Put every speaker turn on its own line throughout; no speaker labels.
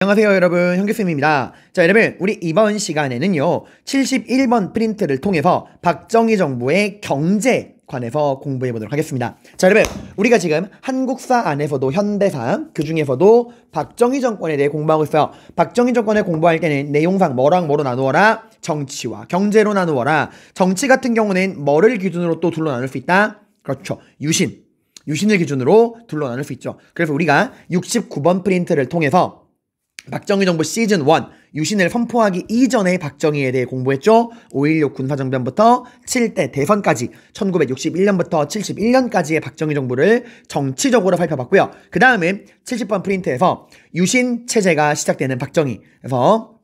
안녕하세요 여러분 현규쌤입니다 자 여러분 우리 이번 시간에는요 71번 프린트를 통해서 박정희 정부의 경제 관해서 공부해 보도록 하겠습니다 자 여러분 우리가 지금 한국사 안에서도 현대사 그 중에서도 박정희 정권에 대해 공부하고 있어요 박정희 정권을 공부할 때는 내용상 뭐랑 뭐로 나누어라 정치와 경제로 나누어라 정치 같은 경우는 뭐를 기준으로 또 둘러 나눌 수 있다 그렇죠 유신 유신을 기준으로 둘러 나눌 수 있죠 그래서 우리가 69번 프린트를 통해서 박정희 정부 시즌 1 유신을 선포하기 이전에 박정희에 대해 공부했죠. 5.16 군사정변부터 7대 대선까지 1961년부터 71년까지의 박정희 정부를 정치적으로 살펴봤고요. 그 다음에 70번 프린트에서 유신 체제가 시작되는 박정희 에서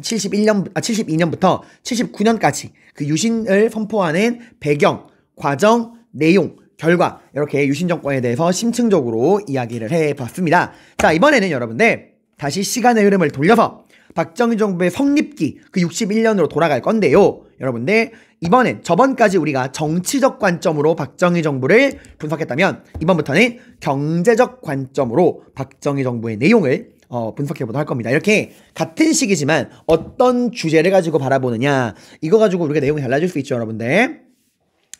71년, 아, 72년부터 79년까지 그 유신을 선포하는 배경, 과정, 내용, 결과 이렇게 유신 정권에 대해서 심층적으로 이야기를 해봤습니다. 자 이번에는 여러분들 다시 시간의 흐름을 돌려서 박정희 정부의 성립기 그 61년으로 돌아갈 건데요. 여러분들 이번엔 저번까지 우리가 정치적 관점으로 박정희 정부를 분석했다면 이번부터는 경제적 관점으로 박정희 정부의 내용을 어, 분석해보도록 할 겁니다. 이렇게 같은 시기지만 어떤 주제를 가지고 바라보느냐 이거 가지고 우리가 내용이 달라질 수 있죠 여러분들.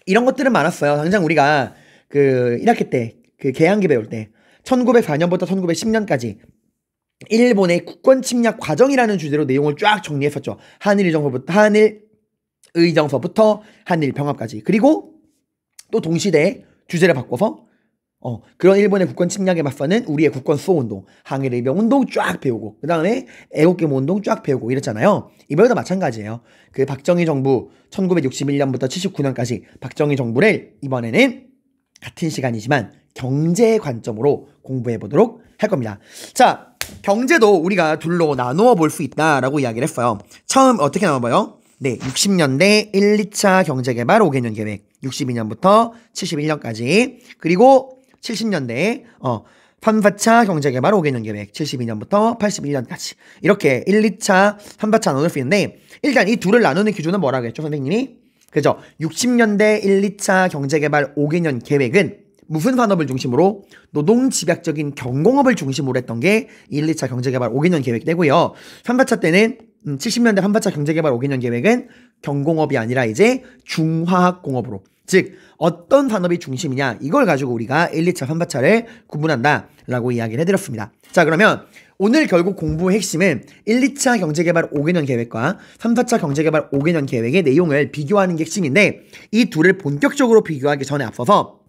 이런 것들은 많았어요. 당장 우리가 그 1학기 때그 개항기 배울 때 1904년부터 1910년까지 일본의 국권 침략 과정이라는 주제로 내용을 쫙 정리했었죠. 한일 정부부터 한일 의정서부터 한일 평화까지 그리고 또 동시대에 주제를 바꿔서 어, 그런 일본의 국권 침략에 맞서는 우리의 국권 수호 운동, 항일 의병 운동 쫙 배우고, 그 다음에 애국계모 운동 쫙 배우고 이랬잖아요. 이번에도 마찬가지예요. 그 박정희 정부, 1961년부터 79년까지 박정희 정부를 이번에는 같은 시간이지만 경제 관점으로 공부해 보도록 할 겁니다. 자, 경제도 우리가 둘로 나누어 볼 수 있다라고 이야기를 했어요. 처음 어떻게 나눠봐요? 네, 60년대 1, 2차 경제개발 5개년 계획, 62년부터 71년까지, 그리고 70년대 어, 3, 4차 경제개발 5개년 계획, 72년부터 81년까지. 이렇게 1, 2차, 3, 4차 나눌 수 있는데, 일단 이 둘을 나누는 기준은 뭐라고 했죠, 선생님이? 그죠? 60년대 1, 2차 경제개발 5개년 계획은 무슨 산업을 중심으로 노동 집약적인 경공업을 중심으로 했던 게 1, 2차 경제개발 5개년 계획되고요. 3가차 때는 70년대 음, 3가차 경제개발 5개년 계획은 경공업이 아니라 이제 중화학공업으로 즉 어떤 산업이 중심이냐 이걸 가지고 우리가 1, 2차, 3가차를 구분한다 라고 이야기를 해드렸습니다. 자 그러면 오늘 결국 공부의 핵심은 1, 2차 경제개발 5개년 계획과 3, 4차 경제개발 5개년 계획의 내용을 비교하는 게 핵심인데 이 둘을 본격적으로 비교하기 전에 앞서서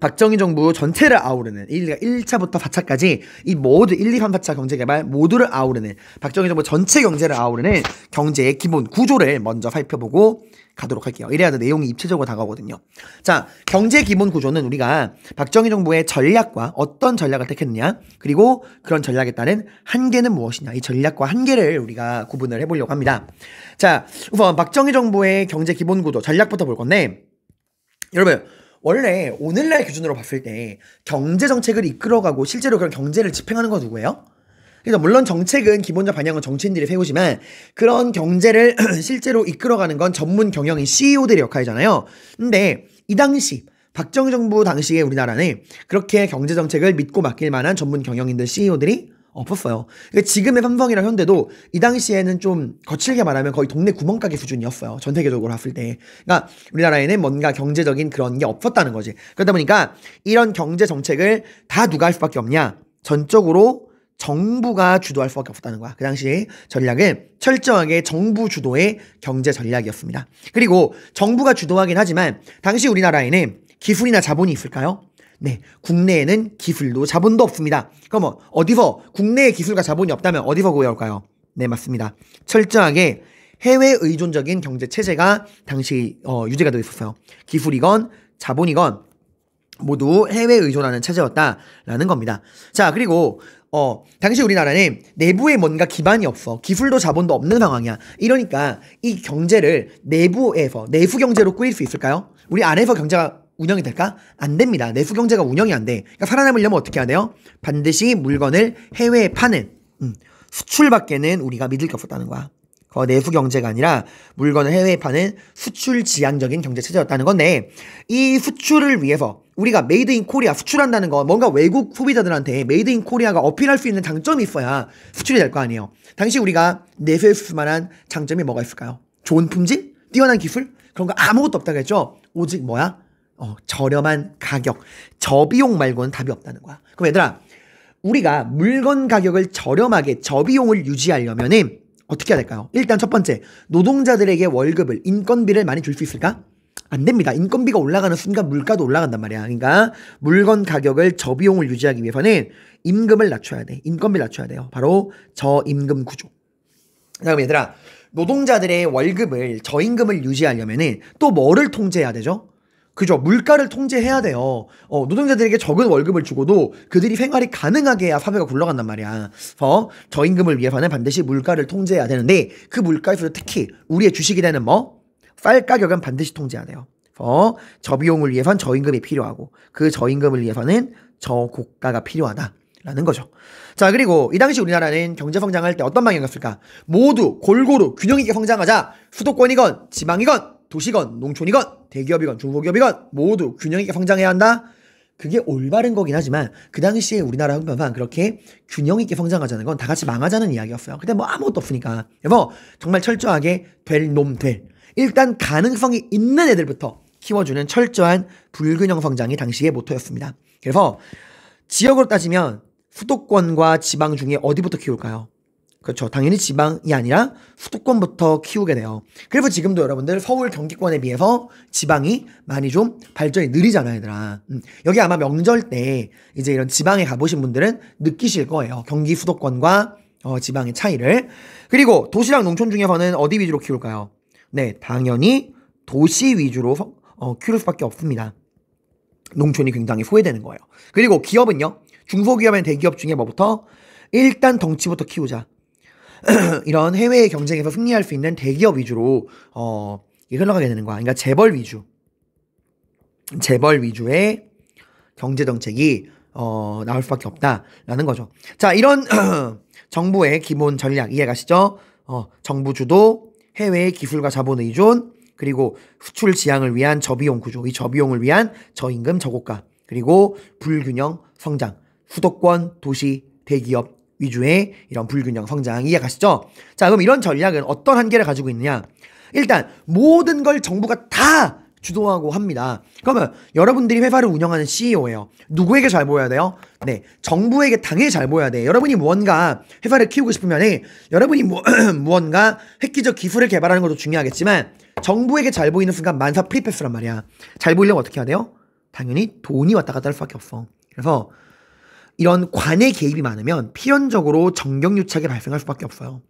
박정희 정부 전체를 아우르는 1차부터 그러니까 4차까지 이 모두 1, 2, 3, 4차 경제개발 모두를 아우르는 박정희 정부 전체 경제를 아우르는 경제의 기본 구조를 먼저 살펴보고 가도록 할게요. 이래야 내용이 입체적으로 다가오거든요. 자, 경제 기본 구조는 우리가 박정희 정부의 전략과 어떤 전략을 택했느냐, 그리고 그런 전략에 따른 한계는 무엇이냐, 이 전략과 한계를 우리가 구분을 해보려고 합니다. 자, 우선 박정희 정부의 경제 기본 구조 전략부터 볼 건데, 여러분, 원래 오늘날 기준으로 봤을 때 경제 정책을 이끌어가고 실제로 그런 경제를 집행하는 건 누구예요? 그래서 그러니까 물론 정책은 기본적 반영은 정치인들이 세우지만 그런 경제를 실제로 이끌어가는 건 전문 경영인 CEO들의 역할이잖아요. 근데 이 당시 박정희 정부 당시에 우리나라는 그렇게 경제 정책을 믿고 맡길 만한 전문 경영인들 CEO들이 없었어요. 그러니까 지금의 삼성이나 현대도 이 당시에는 좀 거칠게 말하면 거의 동네 구멍가게 수준이었어요. 전 세계적으로 봤을 때. 그러니까 우리나라에는 뭔가 경제적인 그런 게 없었다는 거지. 그러다 보니까 이런 경제 정책을 다 누가 할 수밖에 없냐? 전적으로 정부가 주도할 수밖에 없었다는 거야. 그 당시 전략은 철저하게 정부 주도의 경제 전략이었습니다. 그리고 정부가 주도하긴 하지만 당시 우리나라에는 기술이나 자본이 있을까요? 네, 국내에는 기술도 자본도 없습니다. 그럼 뭐 어디서 국내에 기술과 자본이 없다면 어디서 구해올까요? 네, 맞습니다. 철저하게 해외 의존적인 경제 체제가 당시 어, 유지가 되어 있었어요. 기술이건 자본이건 모두 해외 의존하는 체제였다라는 겁니다. 자, 그리고 어, 당시 우리나라는 내부에 뭔가 기반이 없어. 기술도 자본도 없는 상황이야. 이러니까 이 경제를 내부에서, 내수 경제로 꾸릴 수 있을까요? 우리 안에서 경제가 운영이 될까? 안 됩니다. 내수 경제가 운영이 안 돼. 그러니까 살아남으려면 어떻게 해야 돼요? 반드시 물건을 해외에 파는 음, 수출밖에는 우리가 믿을 게 없었다는 거야. 그 내수 경제가 아니라 물건을 해외에 파는 수출 지향적인 경제 체제였다는 건데 이 수출을 위해서 우리가 메이드 인 코리아 수출한다는 건 뭔가 외국 소비자들한테 메이드 인 코리아가 어필할 수 있는 장점이 있어야 수출이 될 거 아니에요. 당시 우리가 내수에 수만한 장점이 뭐가 있을까요? 좋은 품질? 뛰어난 기술? 그런 거 아무것도 없다고 했죠? 오직 뭐야? 어, 저렴한 가격, 저비용 말고는 답이 없다는 거야. 그럼 얘들아, 우리가 물건 가격을 저렴하게 저비용을 유지하려면은 어떻게 해야 될까요? 일단 첫 번째, 노동자들에게 월급을, 인건비를 많이 줄 수 있을까? 안 됩니다. 인건비가 올라가는 순간 물가도 올라간단 말이야. 그러니까 물건 가격을 저비용을 유지하기 위해서는 임금을 낮춰야 돼. 인건비를 낮춰야 돼요. 바로 저임금 구조. 그다음 얘들아, 노동자들의 월급을 저임금을 유지하려면은 또 뭐를 통제해야 되죠? 그죠? 물가를 통제해야 돼요. 어, 노동자들에게 적은 월급을 주고도 그들이 생활이 가능하게 해야 사회가 굴러간단 말이야. 그래서 저임금을 위해서는 반드시 물가를 통제해야 되는데 그 물가에서 특히 우리의 주식이 되는 뭐? 쌀 가격은 반드시 통제해야 돼요. 어, 저비용을 위해선 저임금이 필요하고 그 저임금을 위해서는 저고가가 필요하다. 라는 거죠. 자, 그리고 이 당시 우리나라는 경제 성장할 때 어떤 방향이었을까? 모두 골고루 균형 있게 성장하자. 수도권이건 지방이건 도시건 농촌이건 대기업이건 중소기업이건 모두 균형 있게 성장해야 한다. 그게 올바른 거긴 하지만 그 당시에 우리나라 형편상 그렇게 균형 있게 성장하자는 건 다 같이 망하자는 이야기였어요. 근데 뭐 아무것도 없으니까. 그래서 정말 철저하게 될 놈 될. 일단 가능성이 있는 애들부터 키워주는 철저한 불균형 성장이 당시의 모토였습니다. 그래서 지역으로 따지면 수도권과 지방 중에 어디부터 키울까요? 그렇죠. 당연히 지방이 아니라 수도권부터 키우게 돼요. 그리고 지금도 여러분들 서울 경기권에 비해서 지방이 많이 좀 발전이 느리잖아요, 얘들아. 음. 여기 아마 명절 때 이제 이런 지방에 가보신 분들은 느끼실 거예요. 경기 수도권과 어, 지방의 차이를. 그리고 도시랑 농촌 중에서는 어디 위주로 키울까요? 네, 당연히 도시 위주로 어, 키울 수밖에 없습니다. 농촌이 굉장히 소외되는 거예요. 그리고 기업은요, 중소기업이 대기업 중에 뭐부터 일단 덩치부터 키우자. 이런 해외 경쟁에서 승리할 수 있는 대기업 위주로 어, 이게 흘러가게 되는 거야. 그러니까 재벌 위주, 재벌 위주의 경제 정책이 어, 나올 수밖에 없다라는 거죠. 자, 이런 정부의 기본 전략 이해가시죠? 어, 정부 주도, 해외 기술과 자본 의존, 그리고 수출 지향을 위한 저비용 구조, 이 저비용을 위한 저임금 저고가, 그리고 불균형 성장, 수도권, 도시, 대기업, 위주의 이런 불균형 성장 이해가시죠? 자, 그럼 이런 전략은 어떤 한계를 가지고 있느냐? 일단 모든 걸 정부가 다 주도하고 합니다. 그러면 여러분들이 회사를 운영하는 CEO예요. 누구에게 잘 보여야 돼요? 네, 정부에게 당연히 잘 보여야 돼. 여러분이 무언가 회사를 키우고 싶으면 여러분이 무, 무언가 획기적 기술을 개발하는 것도 중요하겠지만 정부에게 잘 보이는 순간 만사 프리패스란 말이야. 잘 보이려면 어떻게 해야 돼요? 당연히 돈이 왔다 갔다 할 수밖에 없어. 그래서 이런 관의 개입이 많으면 필연적으로 정경유착이 발생할 수밖에 없어요.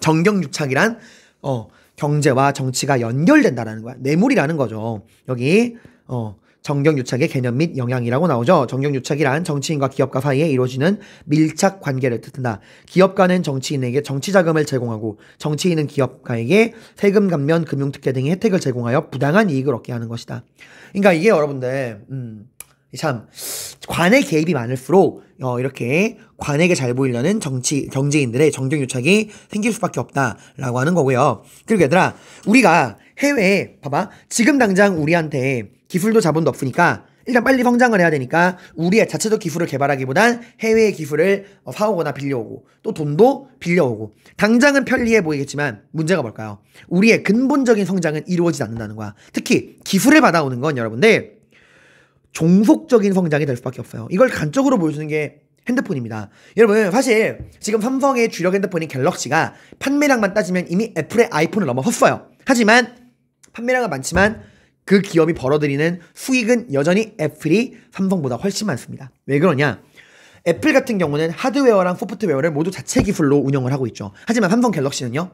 정경유착이란 어, 경제와 정치가 연결된다라는 거야. 뇌물이라는 거죠. 여기 어, 정경유착의 개념 및 영향이라고 나오죠. 정경유착이란 정치인과 기업가 사이에 이루어지는 밀착 관계를 뜻한다. 기업가는 정치인에게 정치 자금을 제공하고 정치인은 기업가에게 세금 감면, 금융 특혜 등의 혜택을 제공하여 부당한 이익을 얻게 하는 것이다. 그러니까 이게 여러분들 음, 참 관의 개입이 많을수록 어, 이렇게 관에게 잘 보이려는 정치 경제인들의 정경 유착이 생길 수밖에 없다라고 하는 거고요. 그리고 얘들아 우리가 해외에 봐봐 지금 당장 우리한테 기술도 자본도 없으니까 일단 빨리 성장을 해야 되니까 우리의 자체적 기술을 개발하기보단 해외의 기술을 어, 사오거나 빌려오고 또 돈도 빌려오고 당장은 편리해 보이겠지만 문제가 뭘까요? 우리의 근본적인 성장은 이루어지지 않는다는 거야. 특히 기술을 받아오는 건 여러분들 종속적인 성장이 될 수밖에 없어요. 이걸 간적으로 보여주는 게 핸드폰입니다. 여러분 사실 지금 삼성의 주력 핸드폰인 갤럭시가 판매량만 따지면 이미 애플의 아이폰을 넘어섰어요. 하지만 판매량은 많지만 그 기업이 벌어들이는 수익은 여전히 애플이 삼성보다 훨씬 많습니다. 왜 그러냐? 애플 같은 경우는 하드웨어랑 소프트웨어를 모두 자체 기술로 운영을 하고 있죠. 하지만 삼성 갤럭시는요.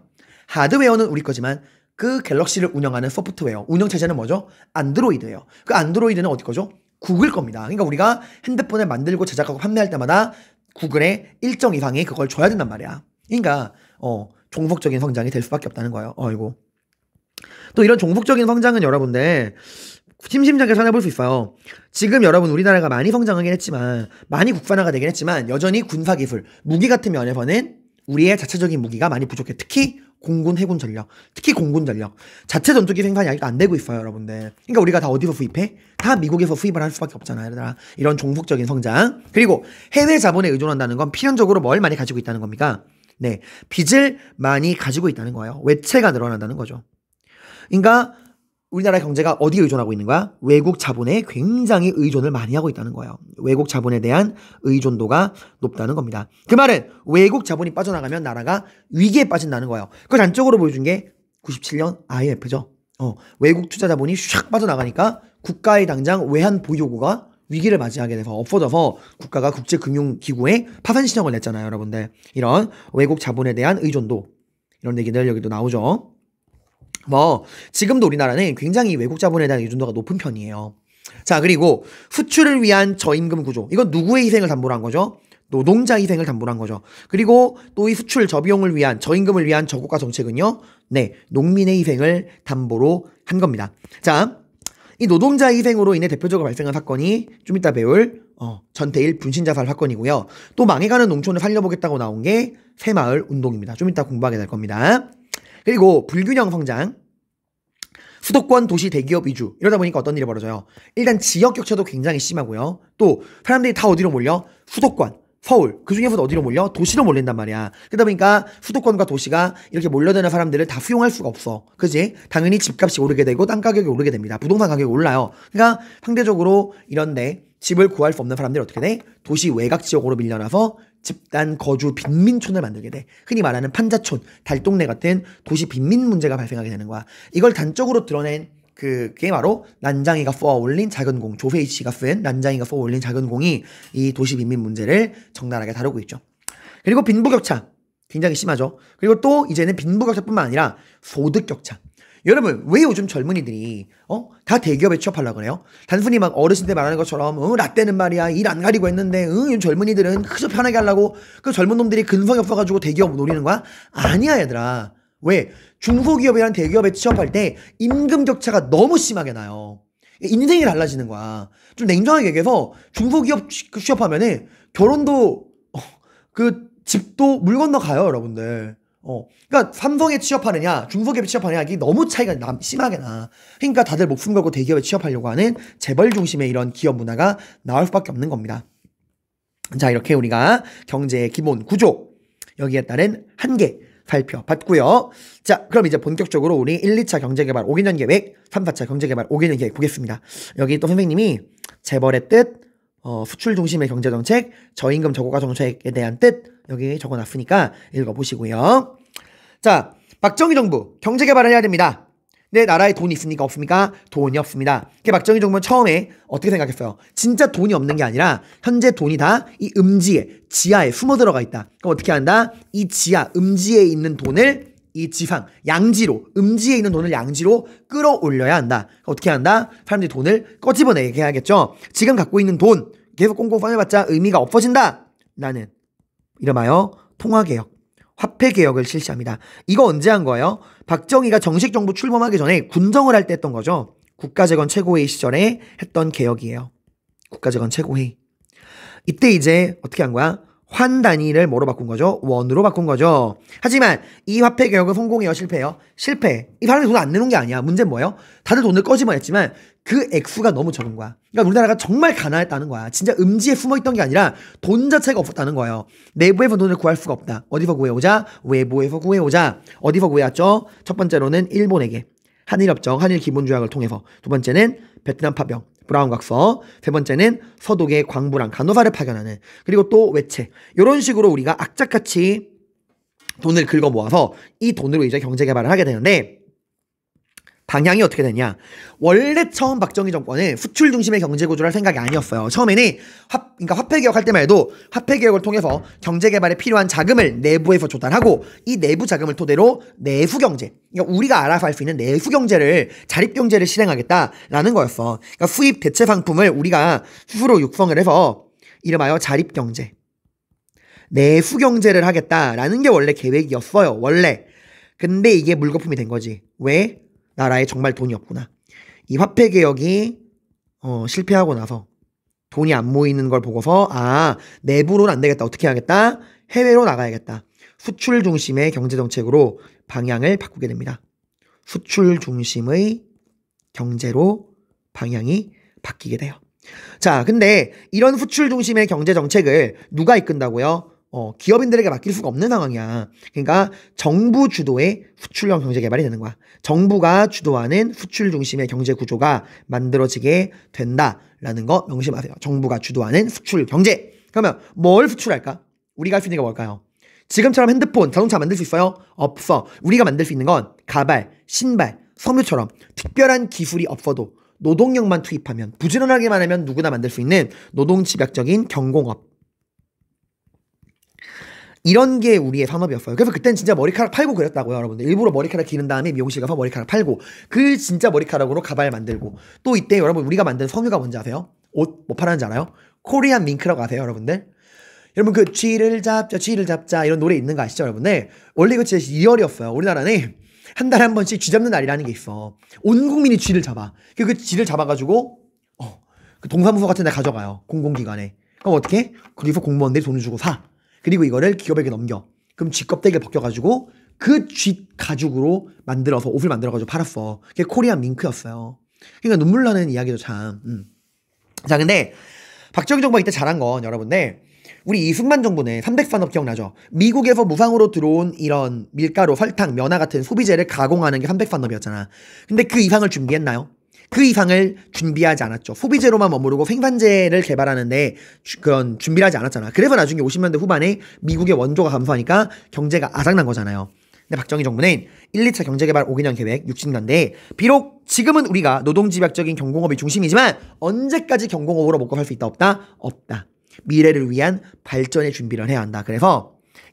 하드웨어는 우리 거지만 그 갤럭시를 운영하는 소프트웨어, 운영체제는 뭐죠? 안드로이드예요. 그 안드로이드는 어디 거죠? 구글 겁니다. 그러니까 우리가 핸드폰을 만들고 제작하고 판매할 때마다 구글에 일정 이상의 그걸 줘야 된단 말이야. 그러니까 어, 종속적인 성장이 될 수밖에 없다는 거예요. 어이고. 또 이런 종속적인 성장은 여러분들 심심하게 찾아볼 수 있어요. 지금 여러분 우리나라가 많이 성장하긴 했지만 많이 국산화가 되긴 했지만 여전히 군사 기술, 무기 같은 면에서는 우리의 자체적인 무기가 많이 부족해. 특히 공군 해군 전력 특히 공군 전력 자체 전투기 생산이 아직안 되고 있어요 여러분들 그러니까 우리가 다 어디서 수입해? 다 미국에서 수입을 할 수밖에 없잖아요 얘들아 이런 종속적인 성장 그리고 해외 자본에 의존한다는 건 필연적으로 뭘 많이 가지고 있다는 겁니까? 네 빚을 많이 가지고 있다는 거예요 외채가 늘어난다는 거죠 그러니까 우리나라 경제가 어디에 의존하고 있는 거야? 외국 자본에 굉장히 의존을 많이 하고 있다는 거예요. 외국 자본에 대한 의존도가 높다는 겁니다. 그 말은 외국 자본이 빠져나가면 나라가 위기에 빠진다는 거예요. 그 단적으로 보여준 게 97년 IMF죠. 어, 외국 투자 자본이 샥 빠져나가니까 국가의 당장 외환 보유고가 위기를 맞이하게 돼서 엎어져서 국가가 국제금융기구에 파산 신청을 냈잖아요, 여러분들. 이런 외국 자본에 대한 의존도 이런 얘기들 여기도 나오죠. 뭐 지금도 우리나라는 굉장히 외국 자본에 대한 의존도가 높은 편이에요. 자 그리고 후출을 위한 저임금 구조 이건 누구의 희생을 담보로 한 거죠? 노동자 희생을 담보로 한 거죠. 그리고 또 이 수출 저비용을 위한 저임금을 위한 저국가 정책은요, 네 농민의 희생을 담보로 한 겁니다. 자. 이 노동자 희생으로 인해 대표적으로 발생한 사건이 좀 이따 배울 어, 전대일 분신자살 사건이고요. 또 망해가는 농촌을 살려보겠다고 나온 게 새마을 운동입니다. 좀 이따 공부하게 될 겁니다. 그리고 불균형 성장. 수도권 도시 대기업 위주 이러다 보니까 어떤 일이 벌어져요? 일단 지역 격차도 굉장히 심하고요. 또 사람들이 다 어디로 몰려? 수도권, 서울 그 중에서도 어디로 몰려? 도시로 몰린단 말이야. 그러다 보니까 수도권과 도시가 이렇게 몰려드는 사람들을 다 수용할 수가 없어. 그지? 당연히 집값이 오르게 되고 땅 가격이 오르게 됩니다. 부동산 가격이 올라요. 그러니까 상대적으로 이런데 집을 구할 수 없는 사람들이 어떻게 돼? 도시 외곽 지역으로 밀려나서 집단 거주 빈민촌을 만들게 돼. 흔히 말하는 판자촌, 달동네 같은 도시 빈민 문제가 발생하게 되는 거야. 이걸 단적으로 드러낸 그, 그게 바로 난장이가 쏘아올린 작은 공, 조세이 씨가 쓴 난장이가 쏘아올린 작은 공이 이 도시 빈민 문제를 적나라하게 다루고 있죠. 그리고 빈부격차. 굉장히 심하죠. 그리고 또 이제는 빈부격차뿐만 아니라 소득격차. 여러분 왜 요즘 젊은이들이 어? 다 대기업에 취업하려 그래요? 단순히 막 어르신들 말하는 것처럼 어, 라떼는 말이야 일 안 가리고 했는데 응, 어, 젊은이들은 그저 편하게 하려고 그 젊은 놈들이 근성이 없어가지고 대기업 노리는 거야? 아니야 얘들아 왜? 중소기업이란 대기업에 취업할 때 임금 격차가 너무 심하게 나요 인생이 달라지는 거야 좀 냉정하게 얘기해서 중소기업 그 취업하면은 결혼도 어, 그 집도 물 건너 가요 여러분들 어, 그러니까 삼성에 취업하느냐, 중소기업에 취업하느냐 이게 너무 차이가 남, 심하게 나. 그러니까 다들 목숨 걸고 대기업에 취업하려고 하는 재벌 중심의 이런 기업 문화가 나올 수밖에 없는 겁니다. 자, 이렇게 우리가 경제의 기본 구조 여기에 따른 한계 살펴봤고요. 자, 그럼 이제 본격적으로 우리 1, 2차 경제개발 5개년 계획, 3, 4차 경제개발 5개년 계획 보겠습니다. 여기 또 선생님이 재벌의 뜻, 어, 수출 중심의 경제 정책, 저임금 저고가 정책에 대한 뜻 여기 적어놨으니까 읽어보시고요. 자, 박정희 정부 경제 개발을 해야 됩니다. 내 나라에 돈이 있습니까? 없습니까? 돈이 없습니다. 이 박정희 정부는 처음에 어떻게 생각했어요? 진짜 돈이 없는 게 아니라 현재 돈이 다 이 음지에 지하에 숨어 들어가 있다. 그럼 어떻게 한다? 이 지하 음지에 있는 돈을 이 지상, 양지로, 음지에 있는 돈을 양지로 끌어올려야 한다. 어떻게 한다? 사람들이 돈을 꺼집어내게 해야겠죠. 지금 갖고 있는 돈 계속 꽁꽁 써내봤자 의미가 없어진다. 라는 이름하여 통화개혁, 화폐개혁을 실시합니다. 이거 언제 한 거예요? 박정희가 정식 정부 출범하기 전에 군정을 할 때 했던 거죠. 국가재건 최고회의 시절에 했던 개혁이에요. 국가재건 최고회의. 이때 이제 어떻게 한 거야? 환 단위를 뭐로 바꾼 거죠? 원으로 바꾼 거죠. 하지만 이 화폐 개혁은 성공해요, 실패예요 실패. 이사람이 돈 안 내는 게 아니야. 문제는 뭐예요? 다들 돈을 꺼지만 했지만 그 액수가 너무 적은 거야. 그러니까 우리나라가 정말 가난했다는 거야. 진짜 음지에 숨어 있던 게 아니라 돈 자체가 없었다는 거예요. 내부에서 돈을 구할 수가 없다. 어디서 구해오자? 외부에서 구해오자. 어디서 구해왔죠? 첫 번째로는 일본에게. 한일협정, 한일기본조약을 통해서. 두 번째는 베트남 파병. 브라운 각서. 세 번째는 서독의 광부랑 간호사를 파견하는. 그리고 또 외채. 이런 식으로 우리가 악착같이 돈을 긁어 모아서 이 돈으로 이제 경제 개발을 하게 되는데 방향이 어떻게 되냐. 원래 처음 박정희 정권은 수출 중심의 경제 구조랄 생각이 아니었어요. 처음에는 화, 그러니까 화폐 개혁할 때만 해도 화폐 개혁을 통해서 경제 개발에 필요한 자금을 내부에서 조달하고 이 내부 자금을 토대로 내수 경제, 그러니까 우리가 알아서 할 수 있는 내수 경제를 자립 경제를 실행하겠다라는 거였어. 그러니까 수입 대체 상품을 우리가 스스로 육성을 해서 이름하여 자립 경제, 내수 경제를 하겠다라는 게 원래 계획이었어요. 원래. 근데 이게 물거품이 된 거지. 왜? 나라에 정말 돈이 없구나. 이 화폐 개혁이 어, 실패하고 나서 돈이 안 모이는 걸 보고서 아 내부로는 안 되겠다 어떻게 하겠다 해외로 나가야겠다 수출 중심의 경제 정책으로 방향을 바꾸게 됩니다. 수출 중심의 경제로 방향이 바뀌게 돼요. 자, 근데 이런 수출 중심의 경제 정책을 누가 이끈다고요? 어, 기업인들에게 맡길 수가 없는 상황이야. 그러니까 정부 주도의 수출형 경제 개발이 되는 거야. 정부가 주도하는 수출 중심의 경제 구조가 만들어지게 된다라는 거 명심하세요. 정부가 주도하는 수출 경제. 그러면 뭘 수출할까? 우리가 할 수 있는 게 뭘까요? 지금처럼 핸드폰, 자동차 만들 수 있어요? 없어. 우리가 만들 수 있는 건 가발, 신발, 섬유처럼 특별한 기술이 없어도 노동력만 투입하면 부지런하게만 하면 누구나 만들 수 있는 노동 집약적인 경공업 이런 게 우리의 산업이었어요. 그래서 그땐 진짜 머리카락 팔고 그랬다고요, 여러분들. 일부러 머리카락 기른 다음에 미용실 가서 머리카락 팔고 그 진짜 머리카락으로 가발 만들고 또 이때 여러분 우리가 만든 섬유가 뭔지 아세요? 옷뭐 팔았는지 알아요? 코리안 밍크라고 아세요, 여러분들? 여러분 그 쥐를 잡자, 쥐를 잡자 이런 노래 있는 거 아시죠, 여러분들? 원래 이거 그 진짜 2월이었어요. 우리나라는 한 달에 한 번씩 쥐 잡는 날이라는 게 있어. 온 국민이 쥐를 잡아. 그, 그 쥐를 잡아가지고 어, 그 동사무소 같은 데 가져가요. 공공기관에. 그럼 어떻게? 거기서 공무원들이 돈을 주고 사. 그리고 이거를 기업에게 넘겨. 그럼 쥐껍데기를 벗겨가지고 그 쥐 가죽으로 만들어서 옷을 만들어가지고 팔았어. 그게 코리안 밍크였어요. 그러니까 눈물 나는 이야기도 참. 음. 자, 근데 박정희 정부가 이때 잘한 건 여러분들 우리 이승만 정부는 300산업 기억나죠? 미국에서 무상으로 들어온 이런 밀가루, 설탕, 면화 같은 소비재를 가공하는 게 300산업이었잖아. 근데 그 이상을 준비했나요? 그 이상을 준비하지 않았죠. 소비재로만 머무르고 생산재를 개발하는데 주, 그런 준비를 하지 않았잖아. 그래서 나중에 50년대 후반에 미국의 원조가 감소하니까 경제가 아작난 거잖아요. 근데 박정희 정부는 1, 2차 경제개발 5개년 계획 60년대 비록 지금은 우리가 노동집약적인 경공업이 중심이지만 언제까지 경공업으로 먹고 살 수 있다 없다? 없다. 미래를 위한 발전의 준비를 해야 한다. 그래서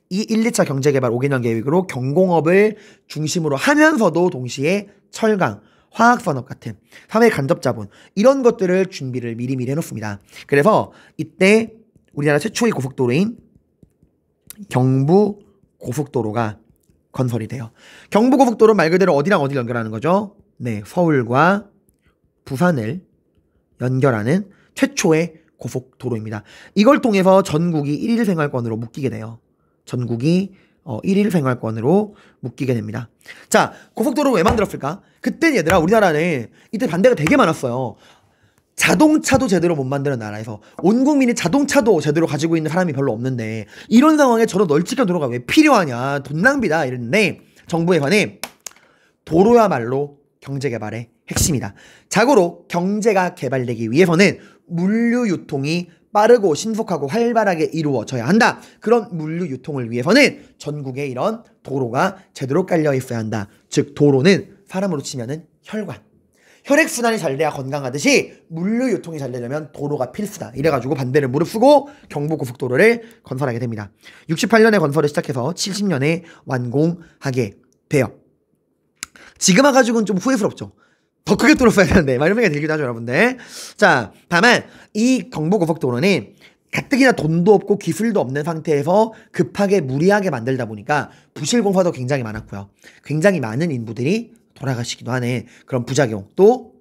이 1, 2차 경제개발 5개년 계획으로 경공업을 중심으로 하면서도 동시에 철강, 화학산업 같은 사회 간접자본 이런 것들을 준비를 미리미리 해놓습니다. 그래서 이때 우리나라 최초의 고속도로인 경부 고속도로가 건설이 돼요. 경부 고속도로 말 그대로 어디랑 어디를 연결하는 거죠? 네, 서울과 부산을 연결하는 최초의 고속도로입니다. 이걸 통해서 전국이 1일 생활권으로 묶이게 돼요. 전국이 어, 1일 생활권으로 묶이게 됩니다. 자, 고속도로 왜 만들었을까? 그땐 얘들아 우리나라는 이때 반대가 되게 많았어요. 자동차도 제대로 못 만드는 나라에서 온 국민이 자동차도 제대로 가지고 있는 사람이 별로 없는데 이런 상황에 저런 널찍한 도로가 왜 필요하냐 돈 낭비다 이랬는데 정부에 관해 도로야말로 경제 개발의 핵심이다. 자고로 경제가 개발되기 위해서는 물류 유통이 빠르고 신속하고 활발하게 이루어져야 한다. 그런 물류 유통을 위해서는 전국에 이런 도로가 제대로 깔려 있어야 한다. 즉 도로는 사람으로 치면은 혈관. 혈액순환이 잘 돼야 건강하듯이 물류 유통이 잘 되려면 도로가 필수다. 이래가지고 반대를 무릅쓰고 경부고속도로를 건설하게 됩니다. 68년에 건설을 시작해서 70년에 완공하게 돼요. 지금 와가지고는 좀 후회스럽죠. 더 크게 뚫었어야 되는데 막 이런 생각이 들기도 하죠 여러분들 자 다만 이 경부고속도로는 가뜩이나 돈도 없고 기술도 없는 상태에서 급하게 무리하게 만들다 보니까 부실 공사도 굉장히 많았고요 굉장히 많은 인부들이 돌아가시기도 하네. 그런 부작용. 또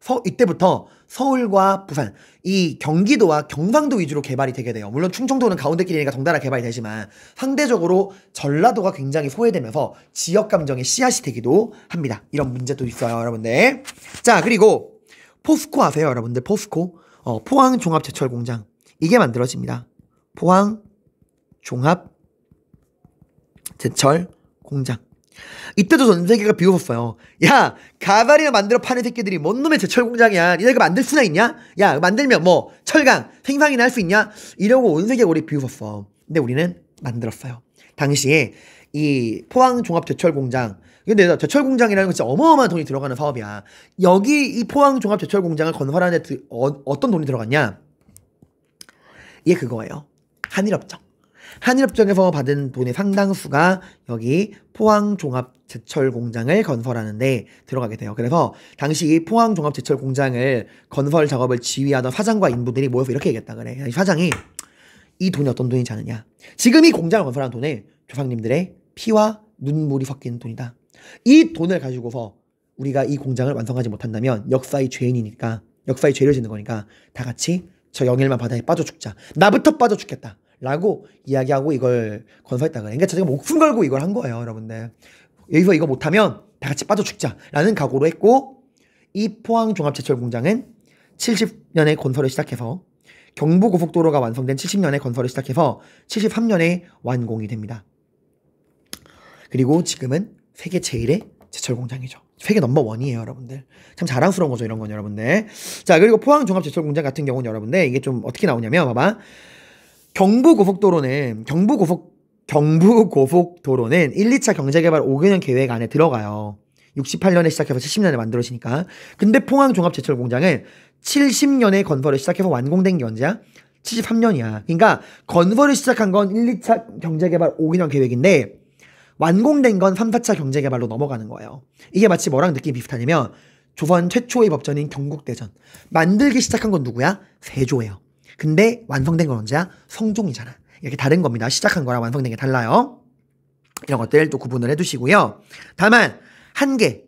서, 이때부터 서울과 부산, 이 경기도와 경상도 위주로 개발이 되게 돼요. 물론 충청도는 가운데끼리니까 덩달아 개발이 되지만 상대적으로 전라도가 굉장히 소외되면서 지역 감정의 씨앗이 되기도 합니다. 이런 문제도 있어요, 여러분들. 자, 그리고 포스코 아세요, 여러분들? 포스코? 어, 포항 종합 제철 공장. 이게 만들어집니다. 포항 종합 제철 공장. 이때도 전 세계가 비웃었어요. 야, 가발이나 만들어 파는 새끼들이 뭔 놈의 제철 공장이야. 이네가 만들 수나 있냐? 야, 만들면 뭐 철강, 생산이나 할 수 있냐? 이러고 온 세계가 우리 비웃었어. 근데 우리는 만들었어요. 당시에 이 포항 종합 제철 공장 근데 제철 공장이라는 건 진짜 어마어마한 돈이 들어가는 사업이야. 여기 이 포항 종합 제철 공장을 건설하는데 어, 어떤 돈이 들어갔냐? 이게 그거예요. 한일업정 한일협정에서 받은 돈의 상당수가 여기 포항종합제철공장을 건설하는데 들어가게 돼요. 그래서 당시 포항종합제철공장을 건설 작업을 지휘하던 사장과 인부들이 모여서 이렇게 얘기했다 그래. 사장이 이 돈이 어떤 돈인지 아느냐. 지금 이 공장을 건설한 돈에 조상님들의 피와 눈물이 섞인 돈이다. 이 돈을 가지고서 우리가 이 공장을 완성하지 못한다면 역사의 죄인이니까 역사의 죄를 짓는 거니까 다 같이 저 영일만 바다에 빠져 죽자. 나부터 빠져 죽겠다. 라고 이야기하고 이걸 건설했다 그래. 그러니까 제가 목숨 걸고 이걸 한 거예요, 여러분들. 여기서 이거 못하면 다 같이 빠져 죽자라는 각오로 했고 이 포항 종합제철공장은 70년에 건설을 시작해서 경부고속도로가 완성된 70년에 건설을 시작해서 73년에 완공이 됩니다. 그리고 지금은 세계 제일의 제철 공장이죠. 세계 넘버 원이에요, 여러분들. 참 자랑스러운 거죠, 이런 건 여러분들. 자, 그리고 포항 종합 제철 공장 같은 경우는 여러분들 이게 좀 어떻게 나오냐면 봐봐. 경부고속도로는 경부고속 경부고속도로는 1, 2차 경제개발 5개년 계획 안에 들어가요. 68년에 시작해서 70년에 만들어지니까. 근데 포항종합제철공장을 70년에 건설을 시작해서 완공된 게 언제야? 73년이야. 그러니까 건설을 시작한 건 1, 2차 경제개발 5개년 계획인데 완공된 건 3, 4차 경제개발로 넘어가는 거예요. 이게 마치 뭐랑 느낌이 비슷하냐면 조선 최초의 법전인 경국대전. 만들기 시작한 건 누구야? 세조예요. 근데 완성된 건 언제야? 성종이잖아. 이렇게 다른 겁니다. 시작한 거랑 완성된 게 달라요. 이런 것들 또 구분을 해두시고요. 다만 한계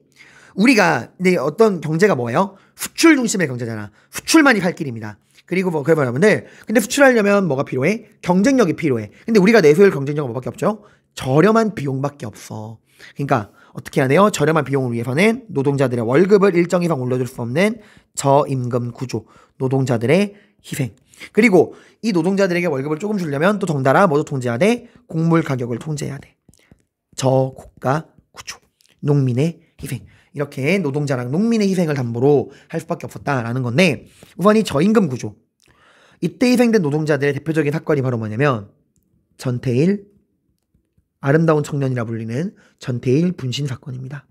우리가 네, 어떤 경제가 뭐예요? 수출 중심의 경제잖아. 수출만이 갈 길입니다. 그리고 뭐그래면 여러분들 근데 수출하려면 뭐가 필요해? 경쟁력이 필요해. 근데 우리가 내수율 경쟁력은 뭐밖에 없죠? 저렴한 비용밖에 없어. 그러니까 어떻게 하네요 저렴한 비용을 위해서는 노동자들의 월급을 일정 이상 올려줄 수 없는 저임금 구조, 노동자들의 희생. 그리고 이 노동자들에게 월급을 조금 주려면 또 덩달아 뭐도 통제해야 돼? 곡물 가격을 통제해야 돼. 저고가 구조. 농민의 희생. 이렇게 노동자랑 농민의 희생을 담보로 할 수밖에 없었다라는 건데 우선 이 저임금 구조. 이때 희생된 노동자들의 대표적인 사건이 바로 뭐냐면 전태일 아름다운 청년이라 불리는 전태일 분신 사건입니다.